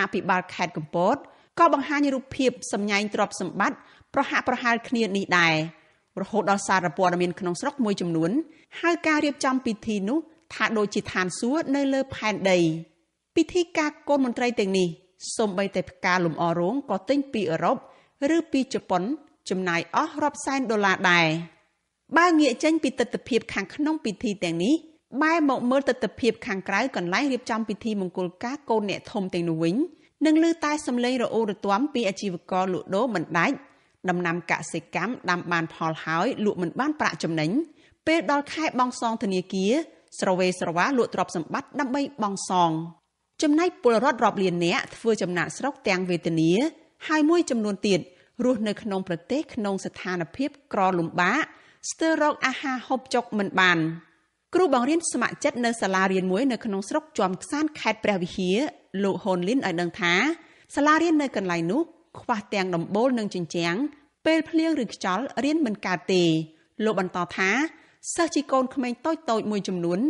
អភិបាលខេត្តកំពតក៏បង្ហាញរូបភាព សម្ញែងទ្រព្យសម្បត្តិប្រហាក់ប្រហែលគ្នានេះដែររហូតដល់សារព័ត៌មានក្នុងស្រុកមួយចំនួនហៅការរៀបចំពិធីនោះ ថាដូចជាឋានសួគ៌នៅលើផែនដី ពិធីការកូនមន្ត្រីទាំងនេះសូម្បីតែផ្កាលំអរងក៏ទិញពីអឺរ៉ុបឬពីជប៉ុន ចំណាយអស់រាប់សែនដុល្លារដែរបើងាកចេញពីទស្សនវិជ្ជាខាងក្នុងពិធីទាំងនេះបែរមកមើលទស្សនភាពខាងក្រៅកន្លែងរៀបចំពិធីមង្គលការកូនអ្នកធំទាំងនោះវិញនឹងលើតែសំឡេងរអូររទាំពីអាជីវករលក់ដូរមិនដាច់ដំណាំកសិកម្មដាំបានផលហើយ លក់មិនបានប្រាក់ចំណេញពេលដល់ខែបងសងធនាគារស្រវេស្រវាលក់ទ្រព្យសម្បត្តិដើម្បីបងសង ចំណែកពលរដ្ឋរាប់លាននាក់ធ្វើចំណាក់ស្រុកទាំងវេទនាហើយមួយចំនួនទៀតរស់នៅក្នុងប្រទេសក្នុងស្ថានភាពក្រលំបាកស្ទើររកអាហារហូបចុកមិនបាន។គ្រូបង្រៀនស្ម័គ្រចិត្តនៅសាលារៀនមួយនៅក្នុងស្រុកជាំខ្សានខេត្តព្រះវិហារលោកហ៊ុនលីនឲ្យដឹងថាសាលារៀននៅកន្លែងនោះខ្វះទាំងដំបូលនិងជញ្ជាំងពេលភ្លៀងឬខ្យល់រៀនមិនកើតទេ លោកបន្តថាសិស្សជាកូនក្មេងតូចតូចមួយចំនួន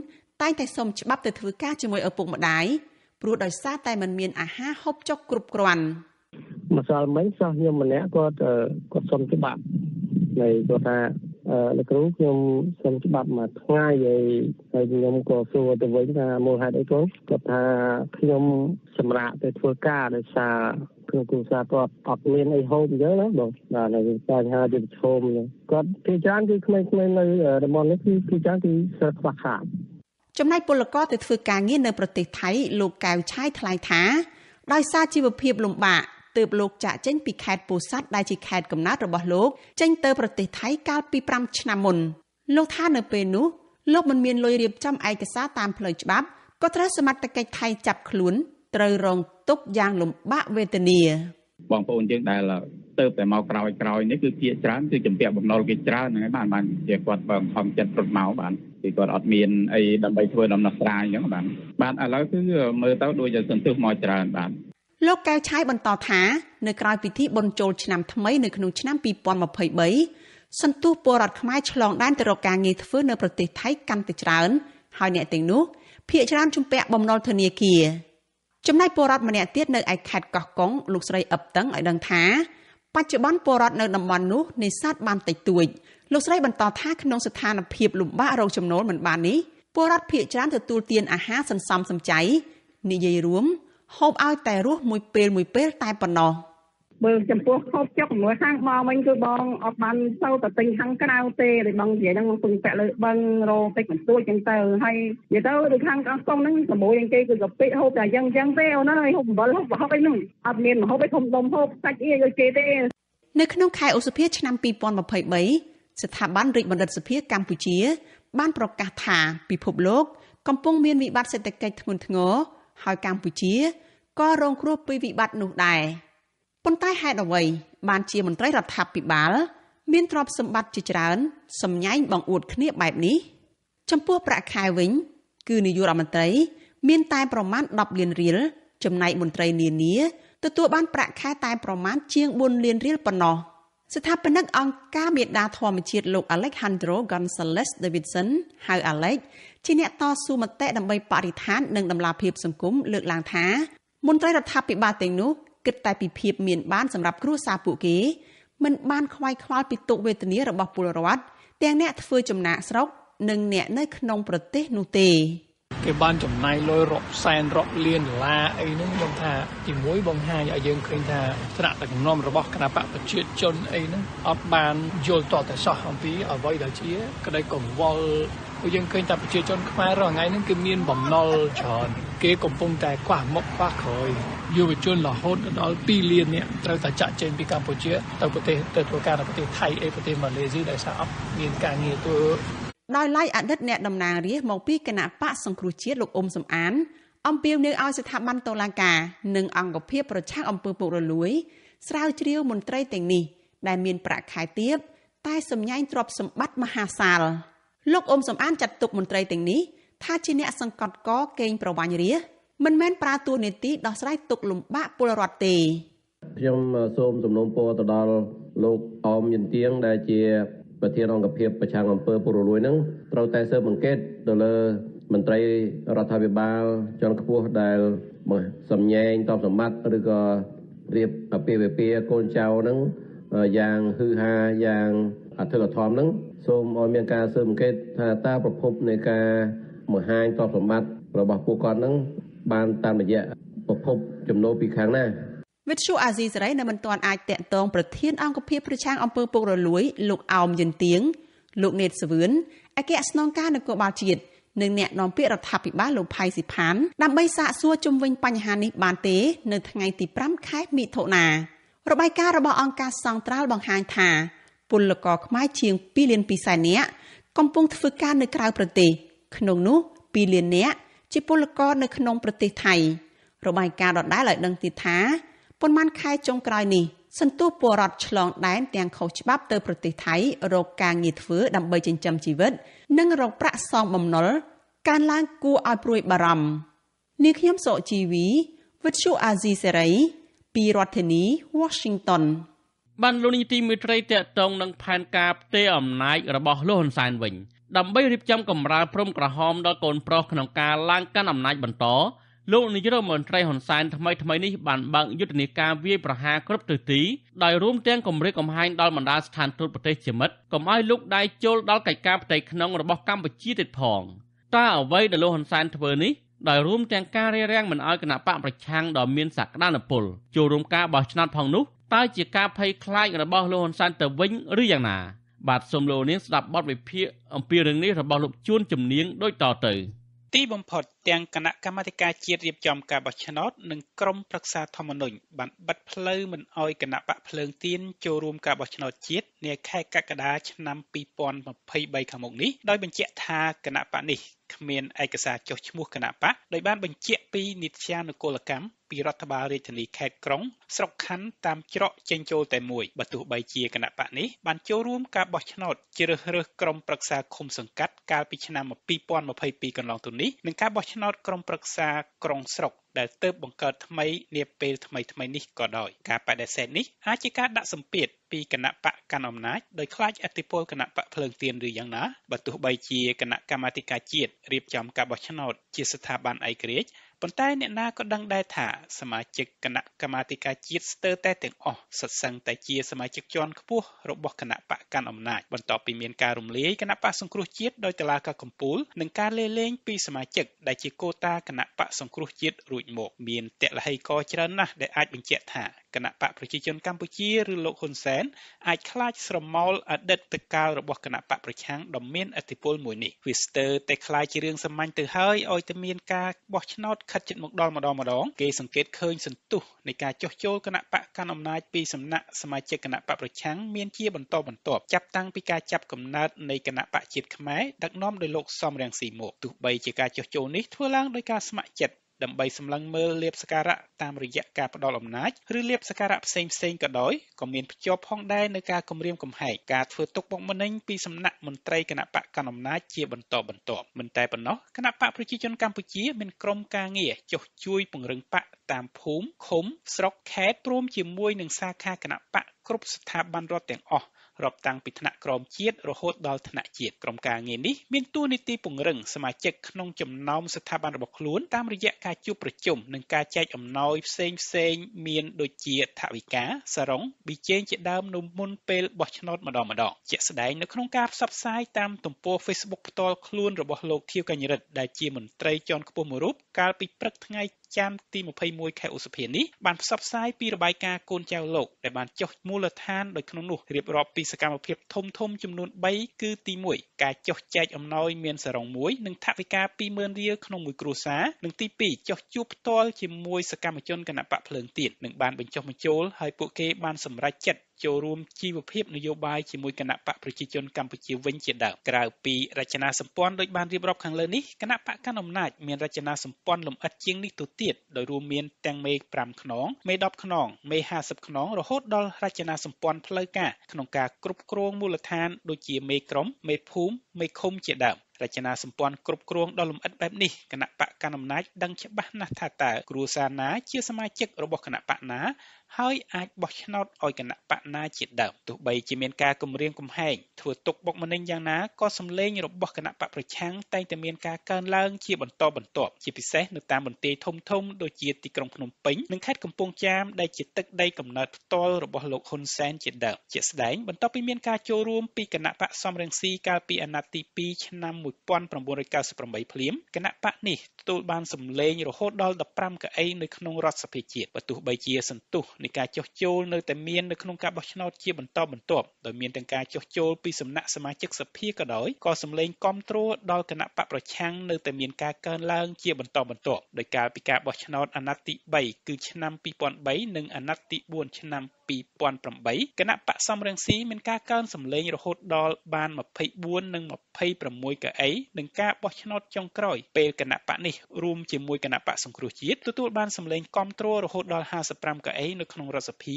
តែងតែសុំច្បាប់ទៅធ្វើការជាមួយឪពុកម្ដាយព្រោះដោយសារតែมันមានអាហារហូបចុកគ្រប់គ្រាន់ម្សិលមិញសិស្សខ្ញុំម្នាក់គាត់គាត់សុំច្បាប់នៃគាត់ថាលោកគ្រូខ្ញុំសូមច្បាប់មួយថ្ងៃហើយហើយខ្ញុំក៏សួរទៅវិញថាមូលហេតុអីគាត់គាត់ថាខ្ញុំសម្រាប់ទៅធ្វើការដោយសារក្នុងគ្រួសារគាត់អត់មានអីហូបអញ្ចឹងណាបងបាទហើយបញ្ហាជាប្រឈមគាត់គេច្រើនគឺក្មេងៗនៅតំបន់នេះគឺគេច្រើនគឺស្រខ្វះខាតចំណែកពលករទៅធ្វើការងារនៅប្រទេសថៃលោកកៅឆាយថ្លែងថាដោយសារជីវភាពលំបាកទើបលោកចាក់ចេញពីខេត្តពោធិ៍សាត់ដែលជាខេត្តកំណើតរបស់លោក ចេញទៅប្រទេសថៃកាលពី5ឆ្នាំមុនលោកថានៅ ពេលនោះលោកមិនមានលុយរៀបចំឯកសារតាមផ្លូវច្បាប់ក៏ត្រូវសមត្ថកិច្ចថៃចាប់ខ្លួនត្រូវរងទុក្ខយ៉ាងលំបាកវេទនាបងប្អូនយើងដែលទៅតែមកក្រោយក្រោយនេះគឺភាកច្រើនគឺចម្ពាក់បំណុលគេច្រើនហ្នឹងហើយបានបានជាគាត់បើខំចិត្តរត់មកបានពីគាត់អត់មានអីដើម្បីធ្វើដំណោះស្រាយអញ្ចឹងបាន បានឥឡូវគឺមើលទៅដូចជាសន្ទុះមកច្រើនបានលោកកៅឆាយបន្តថានៅក្រៅពិធីបុណ្យចូល ឆ្នាំថ្មីនៅក្នុងឆ្នាំ2023សន្ទុះពលរដ្ឋខ្មែរឆ្លងដែនទៅរកការងារធ្វើនៅប្រទេសថៃកាន់តែច្រើនហើយអ្នកទាំងនោះភ ieck ច្រើនជំពាក់បំណុលធនាគារចំណែកពលរដ្ឋម្នាក់ទៀតនៅឯខេត្តកោះកុងលោកស្រីអឹបតឹងឲ្យដឹងថាបច្ចុប្បន្នពលរដ្ឋនៅតំបន់នោះនេសាទបានតិចតួចលោកស្រីបន្តថាក្នុងស្ថានភាព លំបាករោគចំណូលមិនបាននេះពលរដ្ឋភ ieck ច្រើនទទួលទានអាហារសន្សំសំចៃនិយាយរួមហូបឲ្យតែរស់មួយពេលមួយពេលតែប៉ុណ្ណោះបើចំពោះហូបចុកជាមួយហាងបងវិញគឺបងអត់បានទៅទៅទិញហាងក្រៅទេដែលបងនិយាយហ្នឹងពឹងពាក់លើបឹងរោតិចបន្តួចចឹងទៅហើយនិយាយទៅដូចខាងអស់កងហ្នឹងជាមួយនឹងគេគឺកាពិហូបតែយ៉ាងចឹងទេអូនហើយហូបអំបិលហូបប្រហុកអីហ្នឹងអត់មានម្ហូបអីធំដុំហូបសាច់អីដូចគេទេនៅក្នុងខែឧសភាឆ្នាំ2023ស្ថាប័នរាជបណ្ឌិតសភាកម្ពុជា បានប្រកាសថាពិភពលោកកំពុងមានវិបត្តិសេដ្ឋកិច្ចធ្ងន់ធ្ងរហើយកម្ពុជាក៏រងគ្រោះពីវិបត្តិនោះដែរប៉ុន្តែហេតុអ្វីបានជាមន្ត្រីរដ្ឋាភិបាល មានទ្រព្យសម្បត្តិជាច្រើន សម្ញែងបង្អួតគ្នាបែបនេះចំពោះប្រាក់ខែវិញ គឺនាយករដ្ឋមន្ត្រីមានតែ ប្រមាណ10លានរៀលចំណែកមន្ត្រីនានាទទួលបានប្រាក់ខែតែប្រមាណជាង4លានរៀលប៉ុណ្ណោះ។ស្ថាបនិកអង្គការមេដាធម្មជាតិលោក Alejandro Gonzalez Davidson ហៅ Alex ជាអ្នកតស៊ូមតិដើម្បីបរិស្ថាននិងដំណាភាពសង្គមលើកឡើងថាមន្ត្រីរដ្ឋាភិបាលទាំងនោះគិតតែពីភាពមានបានសម្រាប់គ្រួសារពួកគេមិនបានខ្វាយខ្វល់ពីទុក្ខវេទនារបស់ពលរដ្ឋទាំងអ្នកធ្វើចំណាកស្រុកនិងអ្នកនៅក្នុងប្រទេសនោះទេគេបានចំណាយលុយរាប់សែនរាប់លានដុល្លារអីហ្នឹងខ្ញុំថាជាមួយបង្ហាញឲ្យយើងឃើញថាត្រាក់ដឹកនាំរបស់គណៈបកប្រជាជនអីហ្នឹងអត់បានយល់តតែសោះអំពី អ្វីដែលជាក្តីកង្វល់ពួកយើងឃើញថាប្រជាជនខ្មែររាល់ថ្ងៃហ្នឹងគឺមានបំណុលច្រើនគេកំពុងតែខ្វះមុខខ្វះក្រោយយុវជនរហូតដល់2លាននាក់ត្រូវតែចាក់ចេញពីកម្ពុជាទៅប្រទេសទៅធ្វើការនៅប្រទេសថៃអីប្រទេសម៉ាឡេស៊ីដោយសារអត់មានការងារធ្វើដោយឡែកអតីតអ្នកតំណាងរាស្ត្រមកពីគណៈបកសង្គ្រោះជាតិលោកអ៊ុំសំអាន អំពាវនាវឲ្យស្ថាប័នតុលាការ និងអង្គភាពប្រជាអំពើពុករលួយ ស្រាវជ្រាវមន្ត្រីទាំងនេះ ដែលមានប្រាក់ខែទាបតែសម្ញែងទ្រព្យសម្បត្តិមហាសាលលោកអ៊ុំសំអានចាត់ទុកមន្ត្រីទាំងនេះ ថាជាអ្នកសង្កត់កកេងប្រវ័ញ្ចរាស្ត្រមិនមែនប្រើតួនាទីដោះស្រាយទុកលំបាកពលរដ្ឋទេខ្ញុំសូមសំណូមពរទៅដល់លោកអមយន្តទៀងដែលជាប្រធានអង្គភាពប្រឆាំងអំពើពុករលួយហ្នឹងត្រូវតែស៊ើបអង្កេតទៅលើមន្ត្រីរដ្ឋាភិបាលជាន់ខ្ពស់ដែលសំញែងតបសម្បត្តិឬក៏រៀបអពាហ៍ពិពាហ៍កូនចៅហ្នឹងយ៉ាងហឺហាយ៉ាងអធិកធមហ្នឹងសូមឲ្យមានការស៊ើបអង្កេតថាតើប្រភពនៃការមហាញតបសម្បត្តិរបស់ពួកគាត់ហ្នឹងបានតាមរយៈប្រភពចំណូលពីខាងណាវិទ្យុអាស៊ីសេរីនៅមិនទាន់អាចតាក់ទងប្រធានអង្គភិបប្រជាអង្គើពុករលួយលោកអោមយិនទៀងលោកនេតសវឿនអគ្គស្នងការនគរបាលជាតិនិងអ្នកនាំពាក្យរដ្ឋាភិបាលលោកផៃស៊ីផានដើម្បីសាកសួរជំវិញបញ្ហានេះបានទេ នៅថ្ងៃទី5ខែមិថុនារបាយការណ៍របស់អង្គការសង្ត្រាល់បង្ហាញថាពលករខ្មែរជាង2លាន2សែននាក់កំពុងធ្វើការនៅក្រៅប្រទេស ក្នុងនោះ2លាននាក់ជាពលករនៅក្នុងប្រទេសថៃរបាយការណ៍ដដែលឲ្យដឹងទៀតថាប៉ុន្មានខែចុងក្រោយនេះសន្ទុះពលរដ្ឋឆ្លងដែនទាំងខុសច្បាប់ទៅប្រទេសថៃរកការងារធ្វើដើម្បីចិញ្ចឹមជីវិត និងរកប្រាក់សងបំណុលកើនឡើងគួរឲ្យព្រួយបារម្ភនាងខ្ញុំសុជីវីវិទ្យុអាស៊ីសេរីពីរដ្ឋធានី Washington បានលោកនាយទីមេត្រីតកតងនឹងផែនការផ្ទេរអំណាចរបស់លោកហ៊ុនសែនវិញដើម្បីរៀបចំកម្រាលព្រំក្រហមដល់កូនប្រុសក្នុងការឡើងកាន់អំណាចបន្តលោកនាយរដ្ឋមន្ត្រីហ៊ុនសែនថ្មីថ្មីនេះបានបើកយុទ្ធនាការវាយប្រហារគ្រប់ទិសទីដោយរួមទាំងគម្រាមកំហែងដល់បណ្ដាស្ថានទូតប្រទេសជាមិត្តកុំឲ្យលោកដៃចូលដល់កិច្ចការផ្ទៃក្នុងរបស់កម្ពុជាទៀតផងតើអ្វីដែលលោកហ៊ុនសែនធ្វើនេះដោយរួមទាំងការរារាំងមិនឲ្យគណៈបកប្រឆាំងដ៏មានសក្តានុពលចូលរួមការបោះឆ្នោតផងនោះតើជាការភ័យខ្លាចរបស់លោកហ៊ុនសែនទៅវិញឬយ៉ាងណាបាទសូមលោកនាងស្ដាប់បទវិភាគអំពីរឿងនេះរបស់លោកជួនជំនាញដូចតទៅទីបំផុតទាំងគណៈកម្មាធិការជាតិរៀបចំការបោះឆ្នោតនិងក្រុមប្រឹក្សាធម្មនុញ្ញបានបិទផ្លូវមិនអោយគណៈបកភ្លើងទៀនចូលរួមការបោះឆ្នោតជាតិនាខែកក្កដាឆ្នាំ2023ខាងមុខនេះដោយបញ្ជាក់ថាគណៈបកនេះគ្មានឯកសារចុះឈ្មោះគណៈបកដោយបានបញ្ជាក់ពីនីតិយានុគលកម្មពីរដ្ឋបាលរាជធានីខេត្តក្រុងស្រុកខណ្ឌតាមច្រកចេញចូលតែមួយបើទោះបីជាគណៈបកនេះបានចូលរួមការបោះឆ្នោតជ្រើសរើសក្រុមប្រឹក្សាឃុំសង្កាត់កាលពីឆ្នាំ2022កន្លងទៅនេះនិងការបោះឆ្នោតឆ្នោតក្រុមប្រឹក្សាក្រុងស្រុកដែលទើបបង្កើតថ្មីនាពេលថ្មីថ្មីនេះក៏ដោយការបដិសេធនេះអាចជាការដាក់សម្ពាធពីគណៈបកកណ្ដាលអំណាចដោយខ្លាចអធិបុលគណៈបកភ្លើងទៀនឬយ៉ាងណាបើទោះបីជាគណៈកម្មាធិការជាតិរៀបចំការបោះឆ្នោតជាស្ថាប័នឯករាជ្យប៉ុន្តែអ្នកណាក៏ដឹងដែរថាសមាជិកគណៈកម្មាធិការជាតិស្ទើរតែទាំងអស់សុទ្ធសឹងតែជាសមាជិកជាន់ខ្ពស់របស់គណៈបកកាន់អំណាចបន្ទាប់ពីមានការរំលាយគណៈបកសង្គ្រោះជាតិដោយតឡាការកំពូល និងការលេលែងពីសមាជិកដែលជាកូតាគណៈបកសង្គ្រោះជាតិរួចមក មានតលហីកច្រើនណាស់ដែលអាចបញ្ជាក់ថាគណៈបកប្រជាជនកម្ពុជាឬលោកហ៊ុនសែនអាចខ្លាចស្រមោលអតីតកាលរបស់គណៈបកប្រឆាំងដ៏មានឥទ្ធិពលមួយនេះវាស្ទើរតែខ្លាចជារឿងសាមញ្ញទៅហើយឲ្យតែមានការបោះឆ្នោតខិតជិតមកដល់ម្ដងម្ដងគេសង្កេតឃើញ សន្ទុះនៃការចោះចូលគណៈបកកាន់អំណាចពីសំណាក់សមាជិកគណៈបកប្រឆាំងមានជាបន្តបន្ទាប់ចាប់តាំងពីការចាប់កំណើតនៃគណៈបកជាតិខ្មែរដឹកនាំដោយលោកសំរងស៊ីមក ទោះបីជាការចោះចូលនេះធ្វើឡើងដោយការស្ម័គ្រចិត្តដើម្បីសម្លឹងមើលលៀបសការៈតាមរយៈការផ្ដល់អំណាចឬលៀបសការៈផ្សេងផ្សេងក៏ដោយក៏មានភ្ជាប់ផងដែរនៅការគម្រាមកំហែងការធ្វើទុកបុកម្នេញពីសំណាក់មន្ត្រីគណៈបកកណ្ដាលអំណាចជាបន្តបន្ទាប់មិនតែប៉ុណ្ណោះគណៈបកប្រជាជនកម្ពុជាមានក្រុមការងារចុះជួយពង្រឹងបកតាមភូមិឃុំស្រុកខេត្តព្រមជាមួយនឹងសាខាគណៈបកគ្រប់ស្ថាប័នរដ្ឋទាំងអស់រាប់តាំងពីថ្នាក់ក្រមជាតិរហូតដល់ថ្នាក់ជាតិក្រុមការងារនេះមានតួនាទីពង្រឹងសមាជិកក្នុងចំណោមស្ថាប័នរបស់ខ្លួនតាមរយៈការជួបប្រជុំនិងការចែកអំណោយផ្សេងផ្សេងមានដូចជាថវិកាសរុងប៊ីចេងជាដើមនៅមុនពេលបោះឆ្នោតម្ដងម្ដងជាក់ស្ដែងនៅក្នុងការផ្សព្វផ្សាយតាមទំព័រ Facebook ផ្ទាល់ខ្លួន របស់លោកធាវកញ្ញរិទ្ធដែលជាមន្ត្រីជាន់ខ្ពស់មួយរូបកាលពីព្រឹកថ្ងៃច័ន្ទទី21ខែឧសភានេះបានផ្សព្វផ្សាយពីរបាយការណ៍កូនចៅលោកដែលបានចុះមូលដ្ឋានដោយក្នុងនោះរៀបរាប់ពីសកម្មភាព ធំធំចំនួន3គឺទី1ការចុះចែកអំណោយមានសរងមួយនិងថវិកា20000រៀលក្នុងមួយគ្រួសារនិងទី2ចុះជួបផ្ទាល់ជាមួយសកម្មជនគណបកភ្លើងទៀននិងបានបញ្ចុះបញ្ចូលឲ្យពួកគេបានសម្រេចចិត្តចូលរួមជីវភាពនយោបាយជាមួយគណៈបកប្រជាជន កម្ពុជាវិញជាដើមក្រៅពីរចនាសម្ព័ន្ធដូចបានរៀបរាប់ខាងលើនេះគណៈបកកណ្ដាលអំណាចមានរចនាសម្ព័ន្ធលំអិតជាងនេះទៅទៀតដោយរួមមានទាំងមេ5ខ្នងមេ10ខ្នងមេ50ខ្នងរហូតដល់រចនាសម្ព័ន្ធផ្លូវការក្នុងការគ្រប់គ្រងមូលដ្ឋាន ដូចជាមេក្រុមមេភូមិមេឃុំជាដើមរចនាសម្ព័ន្ធគ្រប់គ្រងដ៏លម្អិតបែបនេះគណៈបកកណ្ដាលអំណាចដឹងច្បាស់ណាស់ថាតើគ្រួសារណាជាសមាជិករបស់គណៈបកណាហើយអាចបោះឆ្នោតឲ្យគណៈបកណាជាដើមទោះបីជាមានការគម្រាមកំហែងធ្វើទុកបុកម្នេញយ៉ាងណាក៏សម្លេងរបស់គណៈបកប្រឆាំងតែងតែមានការកើនឡើងជាបន្តបន្ទាប់ជាពិសេសនៅតាមមន្ទីរធំធំដូចជាទីក្រុងភ្នំពេញនិងខេត្តកំពង់ចាមដែលជាទឹកដីកំណើតផ្ទាល់របស់លោកហ៊ុនសែនជាដើមជាស្ដែងបន្ទាប់ពីមានការចូលរួមពីគណៈបកសំរងស៊ីកាលពីអាណត្តិទី2ឆ្នាំ1998ភ្លាមគណៈបកនេះទទួលបានសម្លេងរហូតដល់15កៅអីនៅក្នុងរដ្ឋសភាជាតិបើទោះបីជាសន្ទុះនៃការចុះចូលនៅតែមាននៅក្នុងការបោះឆ្នោតជាបន្តបន្ទាប់ដោយមានទាំងការចុះចូលពីសំណាក់សមាជិកសភាក៏ដោយក៏សម្លេងគ្រប់គ្រងដល់គណៈបកប្រឆាំងនៅតែមានការកើនឡើងជាបន្តបន្ទាប់ដោយកាលពីការបោះឆ្នោតអាណត្តិទី3គឺឆ្នាំ2003និងអាណត្តិទី4ឆ្នាំ2008គណៈបកសំរងស៊ីមានការកើនសម្លេងរហូតដល់បាន24និង26កៅអីនឹងការបោះឆ្នោតចុងក្រោយពេលគណៈបកនេះរួមជាមួយគណៈបកសង្គ្រោះជាតិទទួលបានសម្លេងគ្រប់គ្រងរហូតដល់55កៅអីនៅក្នុងរដ្ឋសភា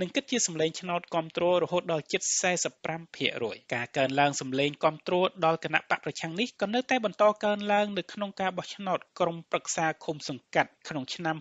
និងគិតជាសម្លេងឆ្នោតគ្រប់គ្រងរហូតដល់ជិត45%ការកើនឡើងសម្លេងគ្រប់គ្រងដល់គណៈបកប្រឆាំងនេះក៏នៅតែបន្តកើនឡើងនៅក្នុងការបោះឆ្នោតក្រុមប្រឹក្សាឃុំសង្កាត់ក្នុងឆ្នាំ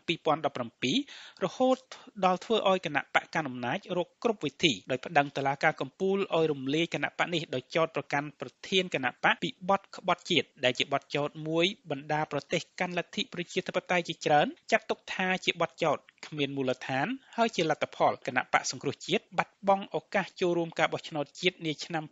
2017រហូតដល់ធ្វើឲ្យគណៈបកកណ្ដាលអំណាចរកគ្រប់វិធីដោយប្តឹងតុលាការកំពូលឲ្យរំលាយគណៈបកនេះដោយចោទប្រកាន់ប្រធានគណៈបកពីបទក្បត់ជាតិដែលជាបទចោទមួយ បណ្ដាប្រទេសកាន់លទ្ធិប្រជាធិបតេយ្យជាច្រើនចាត់ទុកថាជាបទចោទគ្មានមូលដ្ឋាន ហើយជាលទ្ធផលគណៈបកសង្គ្រោះជាតិបាត់បង់ឱកាសចូលរួមការបោះឆ្នោតជាតិនាឆ្នាំ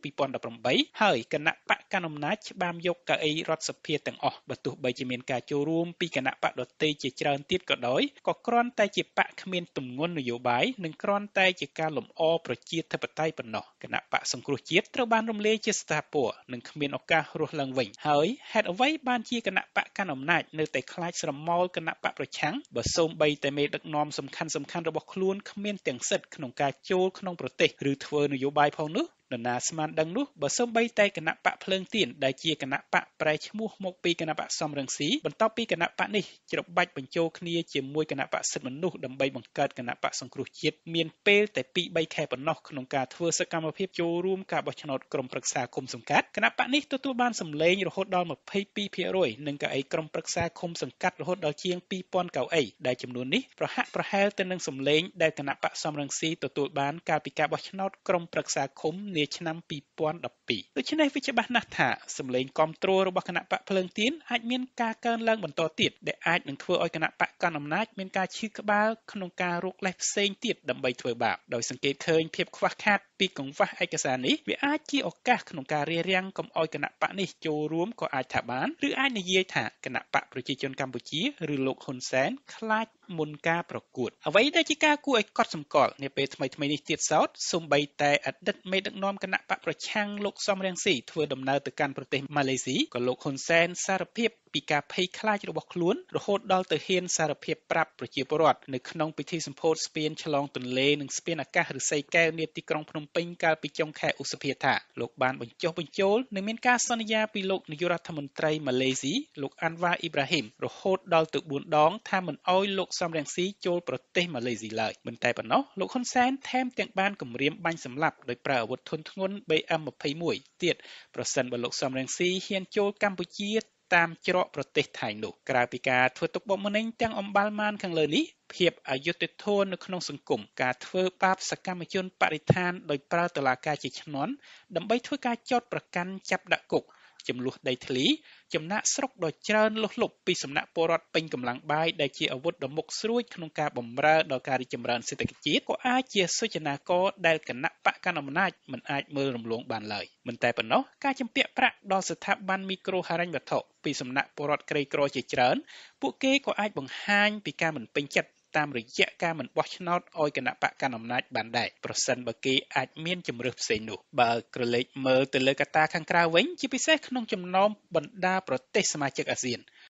2018ហើយគណៈបកកណ្ដាលអំណាចច្បាមយកកៅអីរដ្ឋសភាទាំងអស់បើទោះបីជាមានការចូលរួមពីគណៈបកដទៃជាច្រើនទៀតក៏ដោយក៏គ្រាន់តែ ជាបកគ្មានទំនួននយោបាយនិងគ្រាន់តែជាការលំអប្រជាធិបតេយ្យប៉ុណ្ណោះគណៈបកសង្គ្រោះជាតិត្រូវបានរំលាយជាស្ថាពរនិងគ្មានឱកាសរស់ឡើងវិញហើយហេតុអ្វីបានជាគណៈបកកណ្ដាលអំណាចនៅតែខ្លាចស្រមោលគណៈបកប្រឆាំងបើសូម្បីតែមេដឹកនាំសំខាន់ៗរបស់ខ្លួនគ្មានទាំងសិទ្ធិក្នុងការចូលក្នុងប្រទេសឬធ្វើនយោបាយផងនោះនរណាស្មានដឹងនោះបើសូម្បីតែគណៈបកភ្លើងទៀនដែលជាគណៈបកប្រែឈ្មោះមកពីគណៈបកសំរងស៊ីបន្ទាប់ពីគណៈបកនេះច្របាច់បញ្ចូលគ្នាជាមួយគណៈបកសិទ្ធិមនុស្សដើម្បីបង្កើតគណៈបកសង្គ្រោះជាតិមានពេលតែ2 3ខែប៉ុណ្ណោះក្នុងការធ្វើសកម្មភាពចូលរួមការបោះឆ្នោតក្រុមប្រឹក្សាគុំសង្កាត់គណៈបកនេះទទួលបានសម្លេងរហូតដល់22%និងកៅអីក្រុមប្រឹក្សាគុំសង្កាត់រហូតដល់ជាង2000កៅអីដែលចំនួននេះប្រហាក់ប្រហែលទៅនឹងសម្លេងដែលគណៈបកសំរងស៊ីទទួលបានកាលពីការបោះឆ្នោតក្រុមប្រឹក្សាគុំនាឆ្នាំ2012ដូច្នេះវាច្បាស់ណាស់ថាសម្លេងគាំទ្ររបស់គណៈបកភ្លើងទៀនអាចមានការកើនឡើងបន្តទៀតដែលអាចនឹងធ្វើឲ្យគណៈបកកណ្ដាលអំណាច មានការឈឺក្បាលក្នុងការរកលេសផ្សេងទៀតដើម្បីធ្វើបាបដោយសង្កេតឃើញភាពខ្វះខាតពីកង្វះឯកសារនេះវាអាចជាឱកាសក្នុងការរារាំងកុំឲ្យគណៈបកនេះចូលរួមក៏អាចថាបានឬអាចនិយាយថាគណៈបកប្រជាជនកម្ពុជាឬលោកហ៊ុនសែនខ្លាចមុនការប្រកួតអ្វីដែលជាការគួរឲ្យកត់សម្គាល់នាពេលថ្មីថ្មីនេះទៀតសោតសូម្បីតែអតីតមេដឹកនាំគណៈបកប្រឆាំងលោកសំរងស៊ីធ្វើដំណើរទៅកាន់ប្រទេសម៉ាឡេស៊ីក៏លោកហ៊ុនសែនសារភាពពីការភ័យខ្លាចរបស់ខ្លួន រហូតដល់ទៅហ៊ានសារភាពប្រាប់ប្រជាពលរដ្ឋនៅក្នុងពិធីសម្ពោធស្ពានឆ្លងទន្លេនិងស្ពានអាកាសឬសីកែវនាទីក្រុងភ្នំពេញកាលពីចុងខែឧសភាថាលោកបានបញ្ចុះបញ្ចូលនិងមានការសន្យាពីលោកនាយករដ្ឋមន្ត្រីម៉ាឡេស៊ីលោកអាន់វ៉ាអ៊ីប្រាហ៊ីមរហូតដល់ទៅ4ដងថាមិនអោយលោកសំរងស៊ីចូលប្រទេសម៉ាឡេស៊ីឡើយមិនតែប៉ុណ្ណោះលោកហ៊ុនសែនថែមទាំងបានគម្រាមបាញ់សម្លាប់ដោយប្រើអាវុធធុនធ្ងន់ BM21 ទៀតប្រសិនបើលោកសំរងស៊ីហ៊ានចូលកម្ពុជាតាមច្រកប្រទេសថៃនោះក្រៅពីការធ្វើទុកបុកម្នេញទាំងអំបាលម៉ានខាងលើនេះភាពអយុត្តិធម៌នៅក្នុងសង្គមការធ្វើបាបសកម្មជនបរិស្ថានដោយប្រើតឡាការជាឈ្នន់ដើម្បីធ្វើការចោតប្រកាន់ចាប់ដាក់គុកចំនួនដីធ្លី ចំណាក់ស្រុកដ៏ច្រើនលុះលុបពីសំណាក់ពលរដ្ឋពេញកម្លាំងបាយដែលជាអាវុធដ៏មុខស្រួចក្នុងការបំរើដល់ការរីកចម្រើនសេដ្ឋកិច្ចជាតិក៏អាចជាសុចនាករដែលគណៈបកកណ្ដាលអំណាចមិនអាចមើលរំលងបានឡើយមិនតែប៉ុណ្ណោះការជំពាក់ប្រាក់ដល់ស្ថាប័នមីក្រូហិរញ្ញវត្ថុពីសំណាក់ពលរដ្ឋក្រីក្រជាច្រើនពួកគេក៏អាចបង្ហាញពីការមិនពេញចិត្តតាមរយៈការមិនបោះឆ្នោតឲ្យគណៈបកកណ្ដាលអំណាចបានដែរប្រសិនបើគេអាចមានជំរើសផ្សេងនោះបើក្រឡេកមើលទៅលើកត្តាខាងក្រៅវិញ ជាពិសេសក្នុងចំណោមបណ្ដាប្រទេសសមាជិកអាស៊ាន